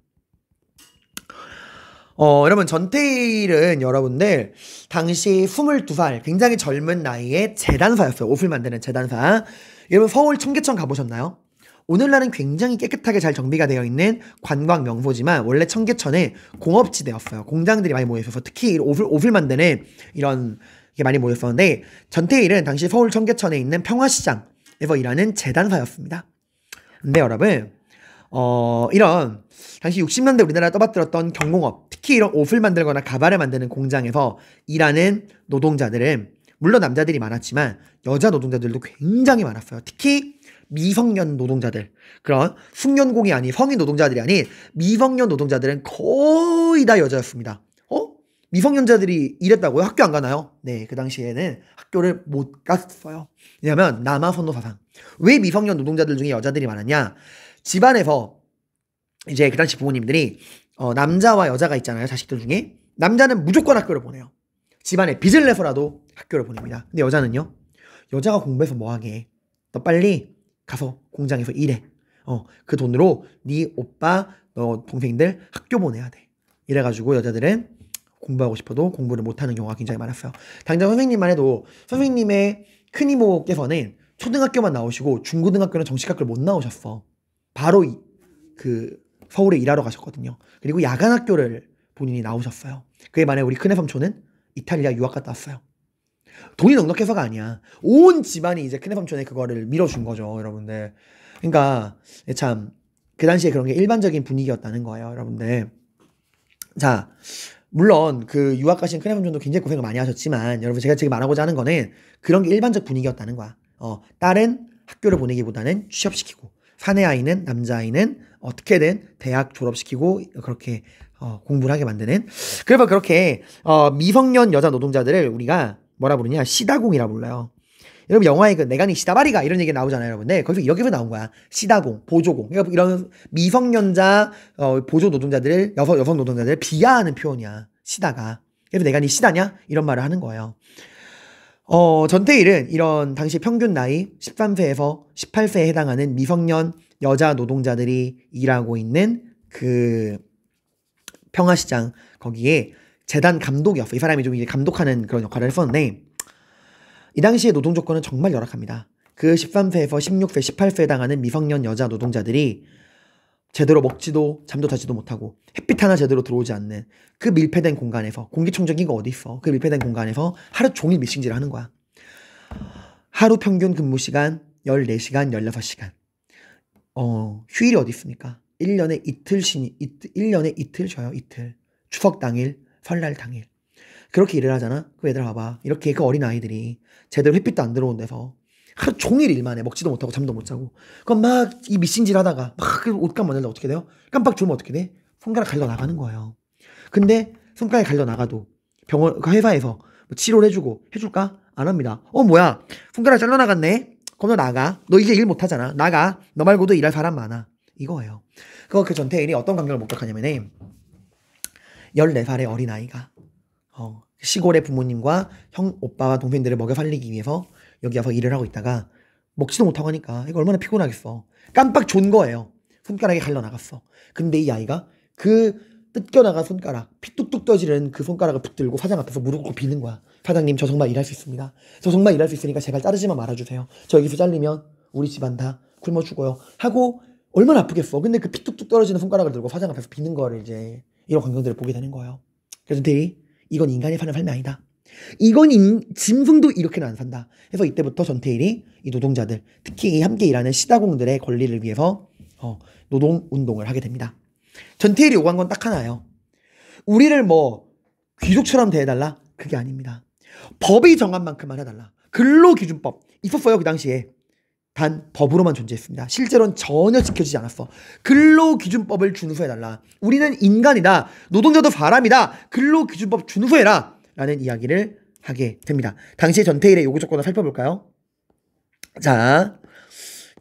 어, 여러분, 전태일은 여러분들, 당시 22살, 굉장히 젊은 나이에 재단사였어요. 옷을 만드는 재단사. 여러분, 서울 청계천 가보셨나요? 오늘날은 굉장히 깨끗하게 잘 정비가 되어 있는 관광 명소지만 원래 청계천에 공업지대였어요. 공장들이 많이 모여 있어서 특히 옷을, 옷을 만드는 이런 게 많이 모였었는데 전태일은 당시 서울 청계천에 있는 평화시장에서 일하는 재단사였습니다. 근데 여러분 어, 이런 당시 60년대 우리나라 떠받들었던 경공업, 특히 이런 옷을 만들거나 가발을 만드는 공장에서 일하는 노동자들은 물론 남자들이 많았지만 여자 노동자들도 굉장히 많았어요. 특히 미성년 노동자들 그런 숙련공이 아닌 성인 노동자들이 아닌 미성년 노동자들은 거의 다 여자였습니다. 어? 미성년자들이 일했다고요? 학교 안 가나요? 네, 그 당시에는 학교를 못 갔어요. 왜냐면 남아선호 사상. 왜 미성년 노동자들 중에 여자들이 많았냐? 집안에서 이제 그 당시 부모님들이 어, 남자와 여자가 있잖아요. 자식들 중에. 남자는 무조건 학교를 보내요. 집안에 빚을 내서라도 학교를 보냅니다. 근데 여자는요. 여자가 공부해서 뭐하게 너 빨리 가서 공장에서 일해. 어, 그 돈으로 네 오빠, 너 동생들 학교 보내야 돼. 이래가지고 여자들은 공부하고 싶어도 공부를 못하는 경우가 굉장히 많았어요. 당장 선생님만 해도 선생님의 큰 이모께서는 초등학교만 나오시고 중고등학교는 정식학교를 못 나오셨어. 바로 이, 그 서울에 일하러 가셨거든요. 그리고 야간 학교를 본인이 나오셨어요. 그에 반해 우리 큰애 삼촌은 이탈리아 유학 갔다 왔어요. 돈이 넉넉해서가 아니야. 온 집안이 이제 큰애 삼촌의 그거를 밀어준 거죠, 여러분들. 그러니까 참 그 당시에 그런 게 일반적인 분위기였다는 거예요, 여러분들. 자, 물론 그 유학 가신 큰애 삼촌도 굉장히 고생을 많이 하셨지만 여러분 제가 지금 말하고자 하는 거는 그런 게 일반적 분위기였다는 거야. 어, 딸은 학교를 보내기보다는 취업시키고 사내 아이는 남자아이는 어떻게든 대학 졸업시키고 그렇게 어, 공부를 하게 만드는 그래서 그렇게 어, 미성년 여자 노동자들을 우리가 뭐라 부르냐 시다공이라 불러요. 여러분 영화에 그 내가 니 네 시다바리가 이런 얘기 나오잖아요, 여러분. 들 거기서 여기서 나온 거야. 시다공, 보조공. 그러니까 이런 미성년자 어, 보조 노동자들을 여성 여성 노동자들을 비하하는 표현이야. 시다가. 그래서 내가 니 네 시다냐 이런 말을 하는 거예요. 어, 전태일은 이런 당시 평균 나이 13세에서 18세에 해당하는 미성년 여자 노동자들이 일하고 있는 그 평화시장 거기에 재단 감독이었어. 이 사람이 좀 이제 감독하는 그런 역할을 했었는데 이 당시의 노동 조건은 정말 열악합니다. 그 13세에서 16세, 18세에 해당하는 미성년 여자 노동자들이 제대로 먹지도 잠도 자지도 못하고 햇빛 하나 제대로 들어오지 않는 그 밀폐된 공간에서 공기청정기가 어디 있어 그 밀폐된 공간에서 하루 종일 미싱질을 하는 거야 하루 평균 근무 시간 14시간 16시간 어 휴일이 어디 있습니까 1년에 이틀 쉬니 이틀, 1년에 이틀 쉬어요 이틀 추석 당일 설날 당일 그렇게 일을 하잖아 그 얘들아 봐봐 이렇게 그 어린아이들이 제대로 햇빛도 안 들어온 데서 하루 종일 일만 해. 먹지도 못하고 잠도 못 자고. 그럼 막이 미신질 하다가 막 그 옷감 만들다 어떻게 돼요? 깜빡 주면 어떻게 돼? 손가락 갈려 나가는 거예요. 근데 손가락 갈려 나가도 병원 그 회사에서 뭐 치료를 해주고 해줄까? 안 합니다. 어 뭐야? 손가락 잘려 나갔네. 그럼 너 나가. 너 이제 일 못하잖아. 나가. 너 말고도 일할 사람 많아. 이거예요. 그거 그 전태일이 어떤 감정을 목격하냐면은 14살의 어린아이가 어, 시골의 부모님과 형, 오빠와 동생들을 먹여 살리기 위해서 여기 와서 일을 하고 있다가 먹지도 못하고 하니까 이거 얼마나 피곤하겠어. 깜빡 존 거예요. 손가락이 갈려 나갔어. 근데 이 아이가 그 뜯겨나간 손가락, 피 뚝뚝 떠지는 그 손가락을 붙들고 사장 앞에서 무릎 꿇고 비는 거야. 사장님, 저 정말 일할 수 있습니다. 저 정말 일할 수 있으니까 제발 자르지만 말아주세요. 저 여기서 잘리면 우리 집안 다 굶어 죽어요. 하고 얼마나 아프겠어. 근데 그 피 뚝뚝 떨어지는 손가락을 들고 사장 앞에서 비는 거를 이제 이런 광경들을 보게 되는 거예요. 그래서 데이, 네, 이건 인간이 사는 삶이 아니다. 이건 인, 짐승도 이렇게는 안 산다. 해서 이때부터 전태일이 이 노동자들, 특히 함께 일하는 시다공들의 권리를 위해서 어, 노동 운동을 하게 됩니다. 전태일이 요구한 건 딱 하나예요. 우리를 뭐 귀족처럼 대해달라? 그게 아닙니다. 법이 정한 만큼만 해달라. 근로기준법 있었어요 그 당시에. 단 법으로만 존재했습니다. 실제로는 전혀 지켜지지 않았어. 근로기준법을 준수해달라. 우리는 인간이다. 노동자도 사람이다. 근로기준법 준수해라. 라는 이야기를 하게 됩니다. 당시 전태일의 요구 조건을 살펴볼까요? 자,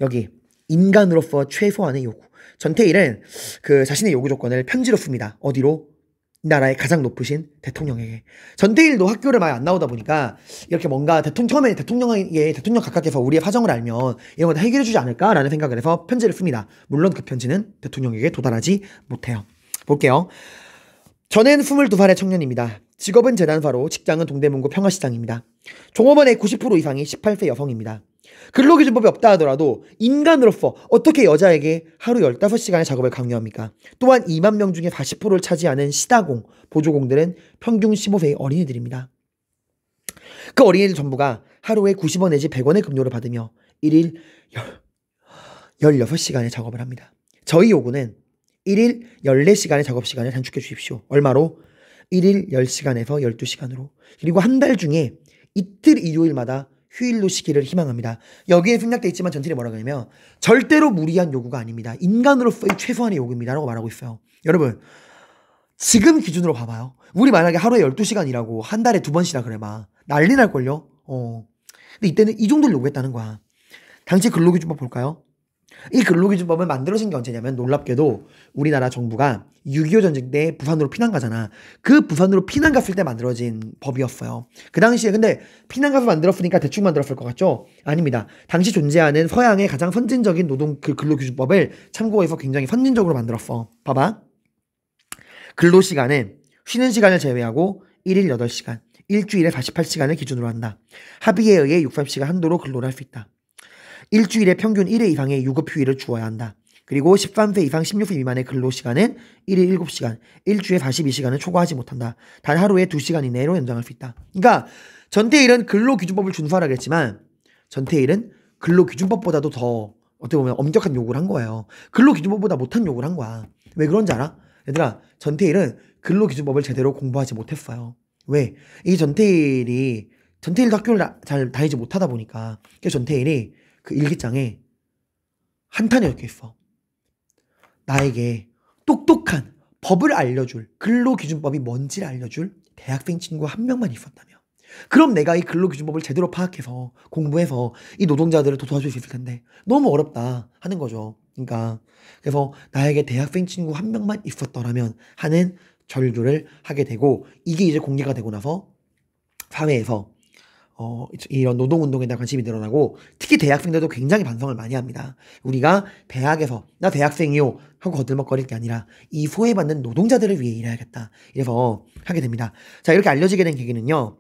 여기 인간으로서 최소한의 요구. 전태일은 그 자신의 요구 조건을 편지로 씁니다. 어디로? 나라의 가장 높으신 대통령에게. 전태일도 학교를 많이 안 나오다 보니까 이렇게 뭔가 대통령, 처음에 대통령에게 대통령 각각에서 우리의 사정을 알면 이런 거다 해결해주지 않을까라는 생각을 해서 편지를 씁니다. 물론 그 편지는 대통령에게 도달하지 못해요. 볼게요. 저는 22살의 청년입니다. 직업은 재단사로 직장은 동대문구 평화시장입니다. 종업원의 90% 이상이 18세 여성입니다. 근로기준법이 없다 하더라도 인간으로서 어떻게 여자에게 하루 15시간의 작업을 강요합니까? 또한 2만 명 중에 40%를 차지하는 시다공, 보조공들은 평균 15세의 어린이들입니다. 그 어린이들 전부가 하루에 90원 내지 100원의 급료를 받으며 1일 16시간의 작업을 합니다. 저희 요구는 1일 14시간의 작업 시간을 단축해 주십시오. 얼마로? 1일 10시간에서 12시간으로 그리고 한 달 중에 이틀 일요일마다 휴일로 쉬기를 희망합니다. 여기에 생략어 있지만 전체를 뭐라고 하냐면 절대로 무리한 요구가 아닙니다. 인간으로서의 최소한의 요구입니다라고 말하고 있어요. 여러분 지금 기준으로 봐봐요. 우리 만약에 하루에 12시간 일하고 한 달에 두번 쉬라 그래 봐. 난리 날걸요? 어. 근데 이때는 이 정도를 요구했다는 거야. 당시 근로기준법 볼까요? 이 근로기준법을 만들어진 게 언제냐면 놀랍게도 우리나라 정부가 6.25 전쟁 때 부산으로 피난 가잖아. 그 부산으로 피난 갔을 때 만들어진 법이었어요. 그 당시에 근데 피난 가서 만들었으니까 대충 만들었을 것 같죠? 아닙니다. 당시 존재하는 서양의 가장 선진적인 노동 그 근로기준법을 참고해서 굉장히 선진적으로 만들었어. 봐봐. 근로시간은 쉬는 시간을 제외하고 1일 8시간, 일주일에 48시간을 기준으로 한다. 합의에 의해 60시간 한도로 근로를 할 수 있다. 일주일에 평균 1회 이상의 유급 휴일을 주어야 한다. 그리고 13세 이상 16세 미만의 근로시간은 1일 7시간, 일주에 42시간을 초과하지 못한다. 단 하루에 2시간 이내로 연장할 수 있다. 그러니까 전태일은 근로기준법을 준수하라 그랬지만 전태일은 근로기준법보다도 더 어떻게 보면 엄격한 요구를 한 거예요. 근로기준법보다 못한 요구를 한 거야. 왜 그런지 알아? 얘들아, 전태일은 근로기준법을 제대로 공부하지 못했어요. 왜? 이 전태일이 전태일 학교를 나, 잘 다니지 못하다 보니까 그 전태일이 그 일기장에 한탄이 이렇게 있어. 나에게 똑똑한 법을 알려줄 근로기준법이 뭔지를 알려줄 대학생 친구 한 명만 있었다면 그럼 내가 이 근로기준법을 제대로 파악해서 공부해서 이 노동자들을 도와줄 수 있을 텐데 너무 어렵다 하는 거죠. 그러니까 그래서 나에게 대학생 친구 한 명만 있었더라면 하는 절규를 하게 되고 이게 이제 공개가 되고 나서 사회에서 어, 이런 노동운동에 대한 관심이 늘어나고 특히 대학생들도 굉장히 반성을 많이 합니다. 우리가 대학에서 나 대학생이요 하고 거들먹거릴 게 아니라 이 소외받는 노동자들을 위해 일해야겠다. 이래서 하게 됩니다. 자 이렇게 알려지게 된 계기는요.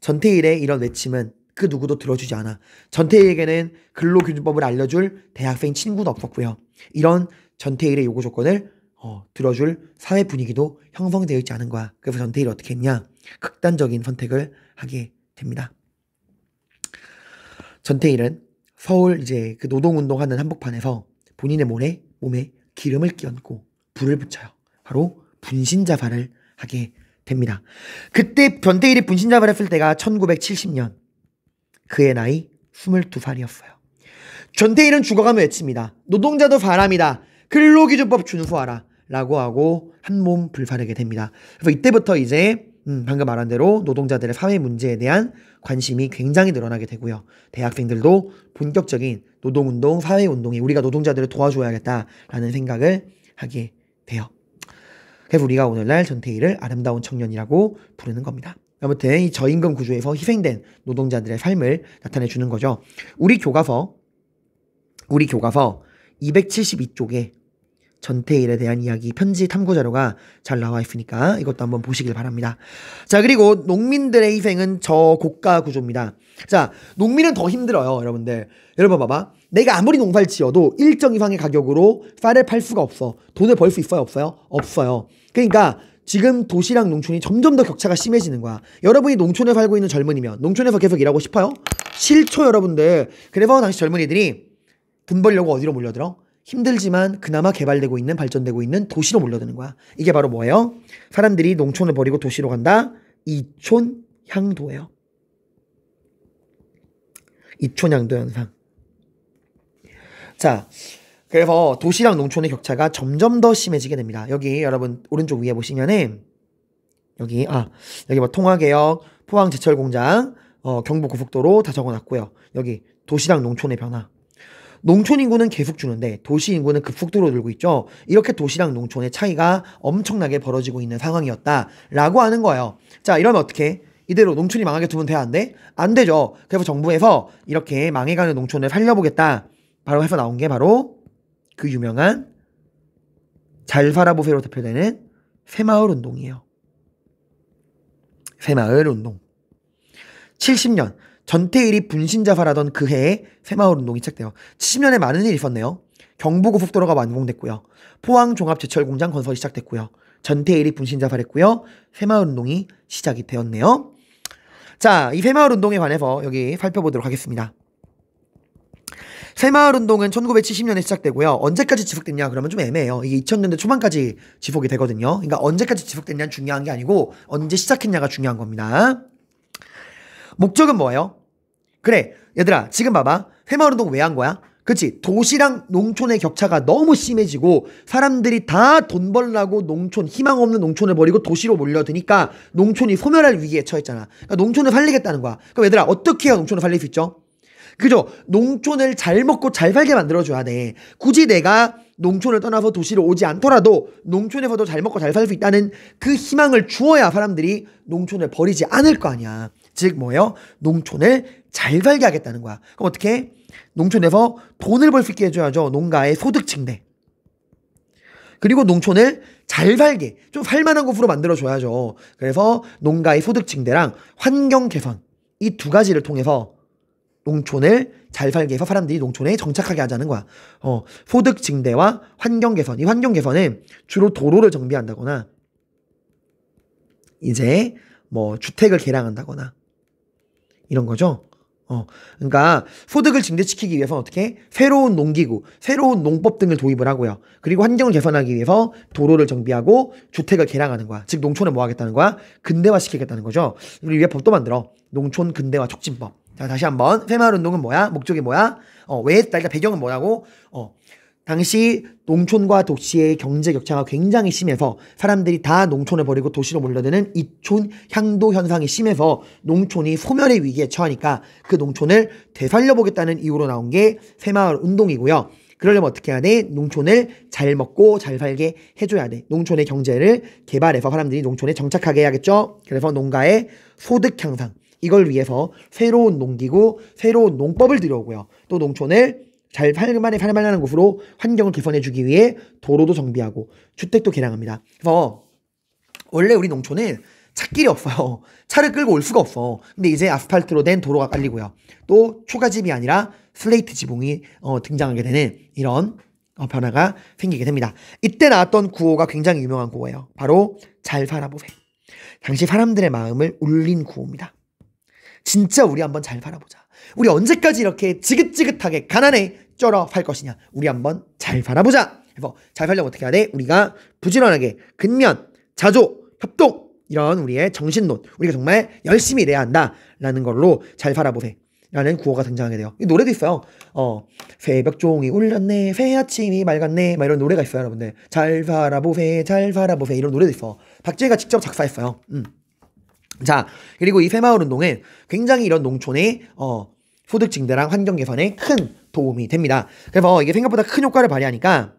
전태일의 이런 외침은 그 누구도 들어주지 않아. 전태일에게는 근로기준법을 알려줄 대학생 친구도 없었고요. 이런 전태일의 요구 조건을 어, 들어줄 사회 분위기도 형성되어 있지 않은 거야. 그래서 전태일이 어떻게 했냐? 극단적인 선택을 하게 됩니다. 전태일은 서울 이제 그 노동운동하는 한복판에서 본인의 몸에, 몸에 기름을 끼얹고 불을 붙여요. 바로 분신자살을 하게 됩니다. 그때 전태일이 분신자살을 했을 때가 1970년. 그의 나이 22살이었어요. 전태일은 죽어가며 외칩니다. 노동자도 바람이다 근로기준법 준수하라. 라고 하고 한 몸 불사르게 됩니다. 그래서 이때부터 이제 음, 방금 말한 대로 노동자들의 사회 문제에 대한 관심이 굉장히 늘어나게 되고요. 대학생들도 본격적인 노동운동, 사회운동에 우리가 노동자들을 도와줘야겠다라는 생각을 하게 돼요. 그래서 우리가 오늘날 전태희를 아름다운 청년이라고 부르는 겁니다. 아무튼 이 저임금 구조에서 희생된 노동자들의 삶을 나타내 주는 거죠. 우리 교과서, 우리 교과서 272쪽에 전태일에 대한 이야기 편지 탐구 자료가 잘 나와 있으니까 이것도 한번 보시길 바랍니다. 자, 그리고 농민들의 희생은 저고가 구조입니다. 자, 농민은 더 힘들어요, 여러분들. 여러분 봐봐. 내가 아무리 농사를 지어도 일정 이상의 가격으로 쌀을 팔 수가 없어. 돈을 벌 수 있어요, 없어요? 없어요. 그러니까 지금 도시랑 농촌이 점점 더 격차가 심해지는 거야. 여러분이 농촌에 살고 있는 젊은이면 농촌에서 계속 일하고 싶어요? 싫죠, 여러분들. 그래서 당시 젊은이들이 돈 벌려고 어디로 몰려들어? 힘들지만 그나마 개발되고 있는 발전되고 있는 도시로 몰려드는 거야. 이게 바로 뭐예요? 사람들이 농촌을 버리고 도시로 간다. 이촌 향도예요. 이촌 향도 현상. 자, 그래서 도시랑 농촌의 격차가 점점 더 심해지게 됩니다. 여기 여러분 오른쪽 위에 보시면은 여기 아 여기 뭐 통화개혁, 포항 제철 공장, 어, 경북 고속도로 다 적어놨고요. 여기 도시랑 농촌의 변화. 농촌 인구는 계속 주는데 도시 인구는 급속도로 늘고 있죠. 이렇게 도시랑 농촌의 차이가 엄청나게 벌어지고 있는 상황이었다라고 하는 거예요. 자, 이러면 어떻게? 이대로 농촌이 망하게 두면 돼야 안 돼? 안 되죠. 그래서 정부에서 이렇게 망해가는 농촌을 살려보겠다. 바로 해서 나온 게 바로 그 유명한 잘 살아보세요로 대표되는 새마을 운동이에요. 새마을 운동. 70년 전태일이 분신자살하던 그 해에 새마을운동이 시작돼요. 70년에 많은 일이 있었네요. 경부고속도로가 완공됐고요. 포항종합제철공장 건설이 시작됐고요. 전태일이 분신자살했고요. 새마을운동이 시작이 되었네요. 자, 이 새마을운동에 관해서 여기 살펴보도록 하겠습니다. 새마을운동은 1970년에 시작되고요. 언제까지 지속됐냐 그러면 좀 애매해요. 이게 2000년대 초반까지 지속이 되거든요. 그러니까 언제까지 지속됐냐는 중요한 게 아니고 언제 시작했냐가 중요한 겁니다. 목적은 뭐예요? 그래, 얘들아, 지금 봐봐. 새마을 운동 왜 한 거야? 그치. 도시랑 농촌의 격차가 너무 심해지고, 사람들이 다 돈 벌라고 농촌, 희망 없는 농촌을 버리고 도시로 몰려드니까, 농촌이 소멸할 위기에 처했잖아. 그러니까 농촌을 살리겠다는 거야. 그럼 얘들아, 어떻게 해야 농촌을 살릴 수 있죠? 그죠? 농촌을 잘 먹고 잘 살게 만들어줘야 돼. 굳이 내가 농촌을 떠나서 도시로 오지 않더라도 농촌에서도 잘 먹고 잘 살 수 있다는 그 희망을 주어야 사람들이 농촌을 버리지 않을 거 아니야. 즉 뭐예요? 농촌을 잘 살게 하겠다는 거야. 그럼 어떻게? 농촌에서 돈을 벌 수 있게 해줘야죠. 농가의 소득증대 그리고 농촌을 잘 살게, 좀 살만한 곳으로 만들어줘야죠. 그래서 농가의 소득증대랑 환경 개선, 이 두 가지를 통해서 농촌을 잘 살게 해서 사람들이 농촌에 정착하게 하자는 거야. 어, 소득증대와 환경 개선. 이 환경 개선은 주로 도로를 정비한다거나, 이제 뭐 주택을 개량한다거나, 이런 거죠. 어, 그러니까 소득을 증대시키기 위해서 어떻게 새로운 농기구, 새로운 농법 등을 도입을 하고요. 그리고 환경을 개선하기 위해서 도로를 정비하고 주택을 개량하는 거야. 즉 농촌을 뭐 하겠다는 거야? 근대화시키겠다는 거죠. 우리 위에 법도 만들어. 농촌 근대화 촉진법. 자, 다시 한번 새마을 운동은 뭐야? 목적이 뭐야? 어, 왜? 그러 배경은 뭐라고? 어, 당시 농촌과 도시의 경제 격차가 굉장히 심해서 사람들이 다 농촌을 버리고 도시로 몰려드는 이촌 향도 현상이 심해서 농촌이 소멸의 위기에 처하니까 그 농촌을 되살려보겠다는 이유로 나온 게 새마을 운동이고요. 그러려면 어떻게 해야 돼? 농촌을 잘 먹고 잘 살게 해줘야 돼. 농촌의 경제를 개발해서 사람들이 농촌에 정착하게 해야겠죠? 그래서 농가의 소득 향상. 이걸 위해서 새로운 농기구, 새로운 농법을 들여오고요. 또 농촌을 잘 살만해 살만한 곳으로 환경을 개선해주기 위해 도로도 정비하고 주택도 개량합니다. 그래서 원래 우리 농촌은 차길이 없어요. 차를 끌고 올 수가 없어. 근데 이제 아스팔트로 된 도로가 깔리고요. 또 초가집이 아니라 슬레이트 지붕이 어, 등장하게 되는 이런 어, 변화가 생기게 됩니다. 이때 나왔던 구호가 굉장히 유명한 구호예요. 바로 잘살아보세 당시 사람들의 마음을 울린 구호입니다. 진짜 우리 한번 잘 살아보자. 우리 언제까지 이렇게 지긋지긋하게 가난해 쩔어 팔 것이냐 우리 한번 잘 팔아보자 해서잘 팔려면 어떻게 해야 돼 우리가 부지런하게 근면 자조 협동 이런 우리의 정신론 우리가 정말 열심히 내야 한다라는 걸로 잘 팔아보세요 라는 구호가 등장하게 돼요. 이 노래도 있어요. 어, 새벽종이 울렸네, 새아침이 맑았네, 막 이런 노래가 있어요, 여러분들. 잘바아보세잘바아보세 이런 노래도 있어. 박재희가 직접 작사했어요. 음. 자, 그리고 이 새마을 운동은 굉장히 이런 농촌의, 어, 소득 증대랑 환경 개선에 큰 도움이 됩니다. 그래서 이게 생각보다 큰 효과를 발휘하니까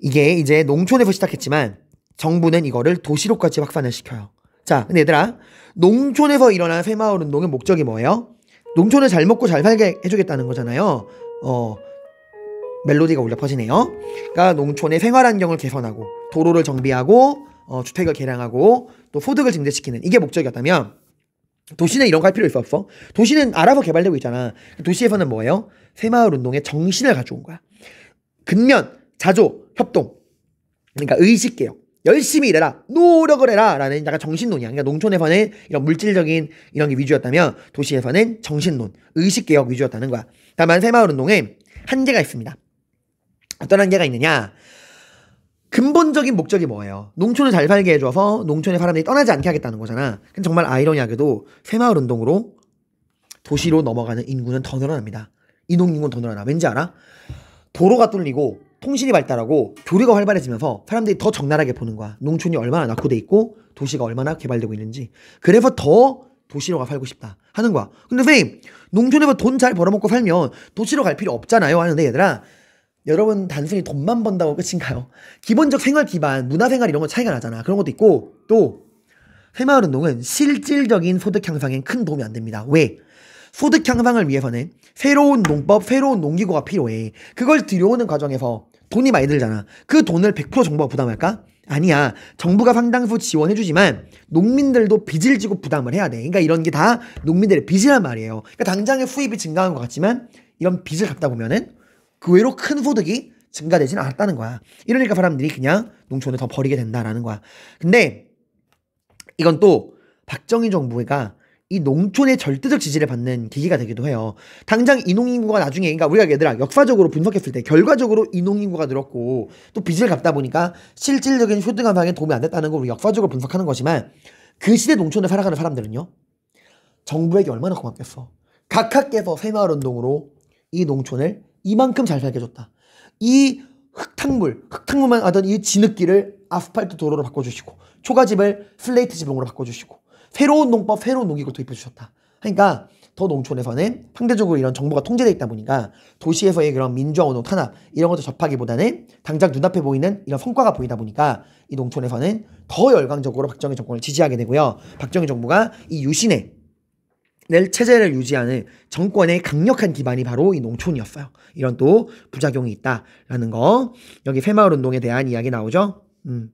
이게 이제 농촌에서 시작했지만 정부는 이거를 도시로까지 확산을 시켜요. 자, 근데 얘들아, 농촌에서 일어난 새마을 운동의 목적이 뭐예요? 농촌을 잘 먹고 잘 살게 해주겠다는 거잖아요. 어, 멜로디가 올려 퍼지네요. 그러니까 농촌의 생활 환경을 개선하고 도로를 정비하고 어, 주택을 개량하고 또 소득을 증대시키는 이게 목적이었다면 도시는 이런 거 할 필요 있어 없어? 도시는 알아서 개발되고 있잖아. 그 도시에서는 뭐예요? 새마을 운동의 정신을 가져온 거야. 근면, 자조, 협동. 그러니까 의식 개혁. 열심히 일해라, 노력을 해라, 라는 약간 정신론이야. 그러니까 농촌에서는 이런 물질적인 이런 게 위주였다면 도시에서는 정신론, 의식개혁 위주였다는 거야. 다만 새마을 운동에 한계가 있습니다. 어떤 한계가 있느냐? 근본적인 목적이 뭐예요? 농촌을 잘 살게 해줘서 농촌의 사람들이 떠나지 않게 하겠다는 거잖아. 근데 정말 아이러니하게도 새마을 운동으로 도시로 넘어가는 인구는 더 늘어납니다. 이동인구는 더 늘어나. 왠지 알아? 도로가 뚫리고 통신이 발달하고 교류가 활발해지면서 사람들이 더 적나라하게 보는 거야. 농촌이 얼마나 낙후돼 있고 도시가 얼마나 개발되고 있는지. 그래서 더 도시로 가 살고 싶다 하는 거야. 근데 선생님 농촌에서 돈 잘 벌어먹고 살면 도시로 갈 필요 없잖아요 하는데 얘들아 여러분 단순히 돈만 번다고 끝인가요? 기본적 생활 기반, 문화생활 이런 거 차이가 나잖아. 그런 것도 있고 또 새마을 운동은 실질적인 소득 향상에큰 도움이 안 됩니다. 왜? 소득 향상을 위해서는 새로운 농법, 새로운 농기구가 필요해. 그걸 들여오는 과정에서 돈이 많이 들잖아. 그 돈을 100% 정부가 부담할까? 아니야. 정부가 상당수 지원해주지만 농민들도 빚을 지고 부담을 해야 돼. 그러니까 이런 게 다 농민들의 빚이란 말이에요. 그러니까 당장의 수입이 증가한 것 같지만 이런 빚을 갚다 보면은 그 외로 큰 소득이 증가되지는 않았다는 거야. 이러니까 사람들이 그냥 농촌을 더 버리게 된다라는 거야. 근데 이건 또 박정희 정부가 이 농촌의 절대적 지지를 받는 계기가 되기도 해요. 당장 이농인구가 나중에, 그러니까 우리가 얘들아 역사적으로 분석했을 때 결과적으로 이농인구가 늘었고 또 빚을 갚다 보니까 실질적인 소득 감상에 도움이 안 됐다는 걸 우리 역사적으로 분석하는 거지만 그 시대 농촌을 살아가는 사람들은요 정부에게 얼마나 고맙겠어. 각하께서 새마을운동으로 이 농촌을 이만큼 잘 살게 해줬다. 이 흙탕물, 흙탕물만 하던 이 진흙길을 아스팔트 도로로 바꿔주시고 초가집을 슬레이트 지붕으로 바꿔주시고 새로운 농법, 새로운 농기구 도입해 주셨다. 그러니까 더 농촌에서는 상대적으로 이런 정보가 통제돼 있다 보니까 도시에서의 그런 민주화 운동 탄압 이런 것도 접하기보다는 당장 눈앞에 보이는 이런 성과가 보이다 보니까 이 농촌에서는 더 열광적으로 박정희 정권을 지지하게 되고요. 박정희 정부가 이 유신의 를 체제를 유지하는 정권의 강력한 기반이 바로 이 농촌이었어요. 이런 또 부작용이 있다라는 거. 여기 새마을 운동에 대한 이야기 나오죠. 음.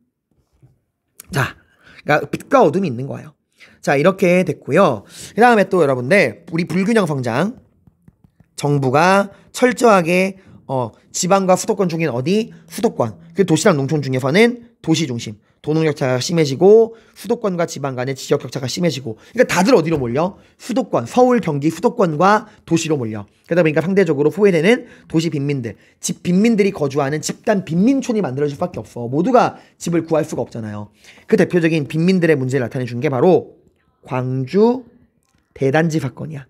자, 그러니까 빛과 어둠이 있는 거예요. 자, 이렇게 됐고요. 그다음에 또 여러분들 우리 불균형 성장 정부가 철저하게 어, 지방과 수도권 중인 어디? 수도권. 그 도시랑 농촌 중에서는 도시 중심, 도농 격차가 심해지고 수도권과 지방 간의 지역 격차가 심해지고 그러니까 다들 어디로 몰려? 수도권, 서울, 경기 수도권과 도시로 몰려. 그러다 보니까 상대적으로 후회되는 도시 빈민들, 집 빈민들이 거주하는 집단 빈민촌이 만들어질 수밖에 없어. 모두가 집을 구할 수가 없잖아요. 그 대표적인 빈민들의 문제를 나타내 준 게 바로 광주 대단지 사건이야.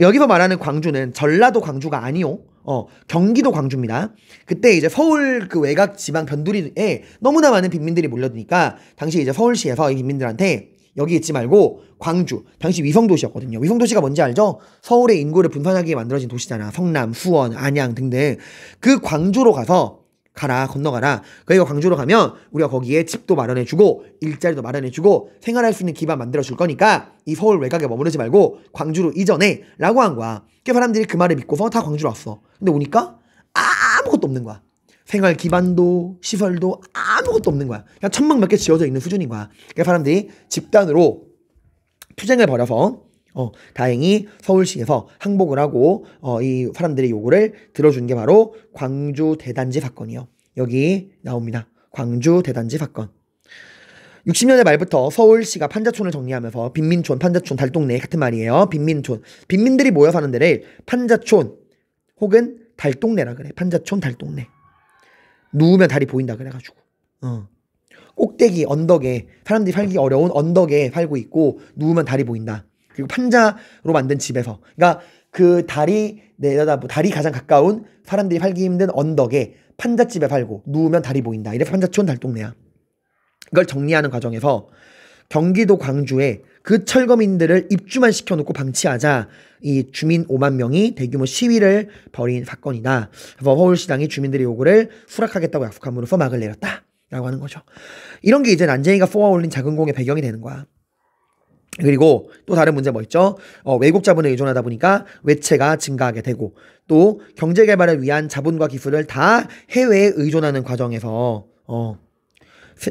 여기서 말하는 광주는 전라도 광주가 아니오 어, 경기도 광주입니다. 그때 이제 서울 그 외곽 지방 변두리에 너무나 많은 빈민들이 몰려드니까 당시 이제 서울시에서 이 빈민들한테 여기 있지 말고 광주 당시 위성도시였거든요. 위성도시가 뭔지 알죠? 서울의 인구를 분산하게 만들어진 도시잖아. 성남, 수원, 안양 등등 그 광주로 가서 가라 건너가라 그러니 광주로 가면 우리가 거기에 집도 마련해주고 일자리도 마련해주고 생활할 수 있는 기반 만들어줄 거니까 이 서울 외곽에 머무르지 말고 광주로 이전해 라고 한 거야 그 사람들이 그 말을 믿고서 다 광주로 왔어 근데 오니까 아무것도 없는 거야 생활 기반도 시설도 아무것도 없는 거야 그냥 천막 몇 개 지어져 있는 수준인 거야 그 사람들이 집단으로 투쟁을 벌여서 어, 다행히 서울시에서 항복을 하고 어, 이 사람들의 요구를 들어준 게 바로 광주 대단지 사건이요. 여기 나옵니다. 광주 대단지 사건. 60년대 말부터 서울시가 판자촌을 정리하면서 빈민촌, 판자촌, 달동네 같은 말이에요. 빈민촌. 빈민들이 모여 사는 데를 판자촌 혹은 달동네라 그래. 판자촌, 달동네. 누우면 달이 보인다 그래가지고. 어. 꼭대기 언덕에 사람들이 살기 어려운 언덕에 살고 있고 누우면 달이 보인다. 그리고 판자로 만든 집에서 그러니까 그 달이 내려다 달이 가장 가까운 사람들이 살기 힘든 언덕에 판자집에 팔고 누우면 달이 보인다. 이래서 판자촌 달동네야. 이걸 정리하는 과정에서 경기도 광주에 그 철거민들을 입주만 시켜놓고 방치하자 이 주민 5만 명이 대규모 시위를 벌인 사건이다. 그래서 서울시당이 주민들의 요구를 수락하겠다고 약속함으로써 막을 내렸다. 라고 하는 거죠. 이런 게 이제 난쟁이가 쏘아올린 작은 공의 배경이 되는 거야. 그리고 또 다른 문제 뭐 있죠? 어, 외국 자본에 의존하다 보니까 외채가 증가하게 되고 또 경제 개발을 위한 자본과 기술을 다 해외에 의존하는 과정에서 어,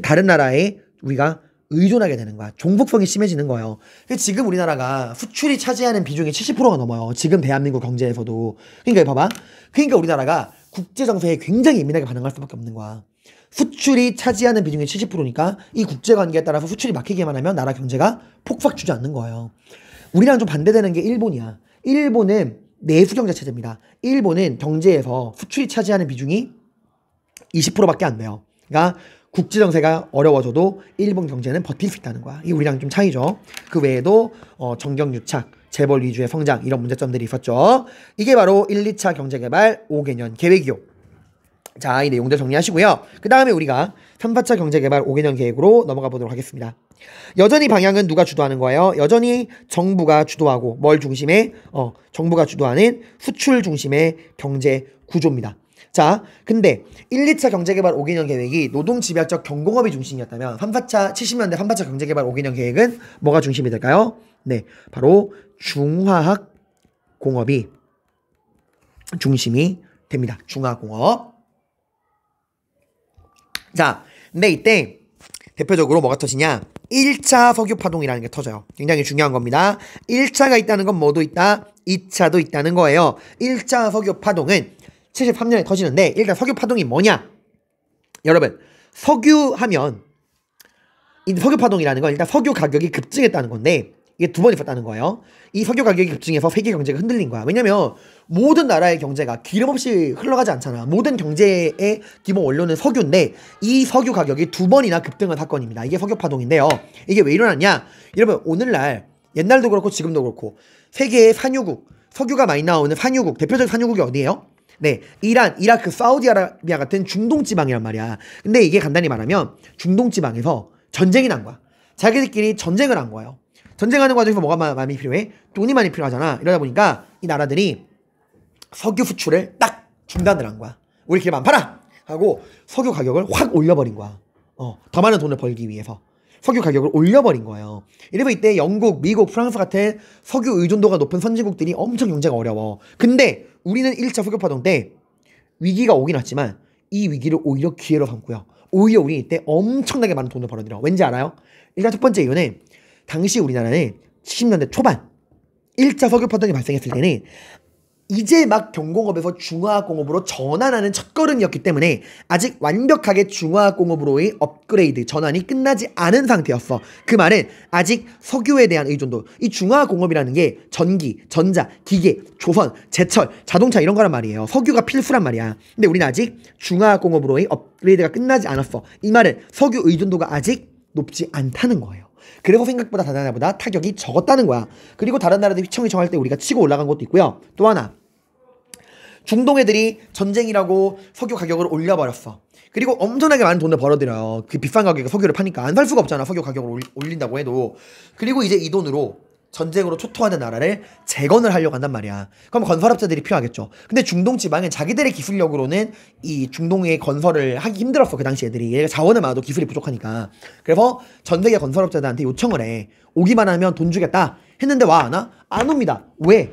다른 나라에 우리가 의존하게 되는 거야. 종북성이 심해지는 거예요. 지금 우리나라가 수출이 차지하는 비중이 70%가 넘어요. 지금 대한민국 경제에서도. 그러니까 봐봐. 그러니까 우리나라가 국제 정세에 굉장히 예민하게 반응할 수밖에 없는 거야. 수출이 차지하는 비중이 70%니까 이 국제 관계에 따라서 수출이 막히기만 하면 나라 경제가 폭삭 주지않는 거예요. 우리랑 좀 반대되는 게 일본이야. 일본은 내수 경제 체제입니다. 일본은 경제에서 수출이 차지하는 비중이 20%밖에 안 돼요. 그러니까 국제 정세가 어려워져도 일본 경제는 버틸 수 있다는 거야. 이게 우리랑 좀 차이죠. 그 외에도 어, 정경 유착, 재벌 위주의 성장 이런 문제점들이 있었죠. 이게 바로 1, 2차 경제개발 5개년 계획이요. 자, 이 내용들 정리하시고요. 그 다음에 우리가 3파차 경제개발 5개년 계획으로 넘어가 보도록 하겠습니다. 여전히 방향은 누가 주도하는 거예요? 여전히 정부가 주도하고 뭘 중심에? 어, 정부가 주도하는 수출 중심의 경제 구조입니다. 자, 근데 1, 2차 경제개발 5개년 계획이 노동 집약적 경공업이 중심이었다면 3, 4차 70년대 3파차 경제개발 5개년 계획은 뭐가 중심이 될까요? 네, 바로 중화학 공업이 중심이 됩니다. 중화공업. 자, 근데 이때 대표적으로 뭐가 터지냐? 1차 석유 파동이라는 게 터져요. 굉장히 중요한 겁니다. 1차가 있다는 건 뭐도 있다? 2차도 있다는 거예요. 1차 석유 파동은 73년에 터지는데 일단 석유 파동이 뭐냐? 여러분, 석유 하면 석유 파동이라는 건 일단 석유 가격이 급증했다는 건데 이게 두 번 있었다는 거예요. 이 석유 가격이 급증해서 세계 경제가 흔들린 거야. 왜냐면 모든 나라의 경제가 기름 없이 흘러가지 않잖아. 모든 경제의 기본 원료는 석유인데 이 석유 가격이 두 번이나 급등한 사건입니다. 이게 석유 파동인데요. 이게 왜 일어났냐? 여러분 오늘날 옛날도 그렇고 지금도 그렇고 세계의 산유국 석유가 많이 나오는 산유국 대표적인 산유국이 어디예요? 네, 이란, 이라크, 사우디아라비아 같은 중동 지방이란 말이야. 근데 이게 간단히 말하면 중동 지방에서 전쟁이 난 거야. 자기들끼리 전쟁을 한 거예요. 전쟁하는 과정에서 뭐가 마, 많이 필요해? 돈이 많이 필요하잖아. 이러다 보니까 이 나라들이 석유 수출을 딱 중단을 한 거야. 우리끼리 만 팔아! 하고 석유 가격을 확 올려버린 거야. 어, 더 많은 돈을 벌기 위해서. 석유 가격을 올려버린 거예요. 이래면 이때 영국, 미국, 프랑스 같은 석유 의존도가 높은 선진국들이 엄청 경제가 어려워. 근데 우리는 1차 석유파동 때 위기가 오긴 왔지만 이 위기를 오히려 기회로 삼고요. 오히려 우리 이때 엄청나게 많은 돈을 벌어들여. 왠지 알아요? 일단 첫 번째 이유는 당시 우리나라에 70년대 초반 1차 석유 파동이 발생했을 때는 이제 막 경공업에서 중화공업으로 학 전환하는 첫걸음이었기 때문에 아직 완벽하게 중화공업으로의 학 업그레이드 전환이 끝나지 않은 상태였어. 그 말은 아직 석유에 대한 의존도 이 중화공업이라는 학게 전기, 전자, 기계, 조선, 제철, 자동차 이런 거란 말이에요. 석유가 필수란 말이야. 근데 우리는 아직 중화공업으로의 학 업그레이드가 끝나지 않았어. 이 말은 석유 의존도가 아직 높지 않다는 거예요. 그리고 생각보다 다른 나라보다 타격이 적었다는 거야. 그리고 다른 나라들 휘청이 정할 때 우리가 치고 올라간 것도 있고요. 또 하나 중동 애들이 전쟁이라고 석유 가격을 올려버렸어. 그리고 엄청나게 많은 돈을 벌어들여요. 그 비싼 가격에 석유를 파니까 안 살 수가 없잖아. 석유 가격을 올린다고 해도. 그리고 이제 이 돈으로 전쟁으로 초토화된 나라를 재건을 하려고 한단 말이야. 그럼 건설업자들이 필요하겠죠. 근데 중동 지방엔 자기들의 기술력으로는 이 중동의 건설을 하기 힘들었어. 그 당시 애들이. 얘가 자원을 많아도 기술이 부족하니까. 그래서 전 세계 건설업자들한테 요청을 해. 오기만 하면 돈 주겠다. 했는데 와, 하나? 안 옵니다. 왜?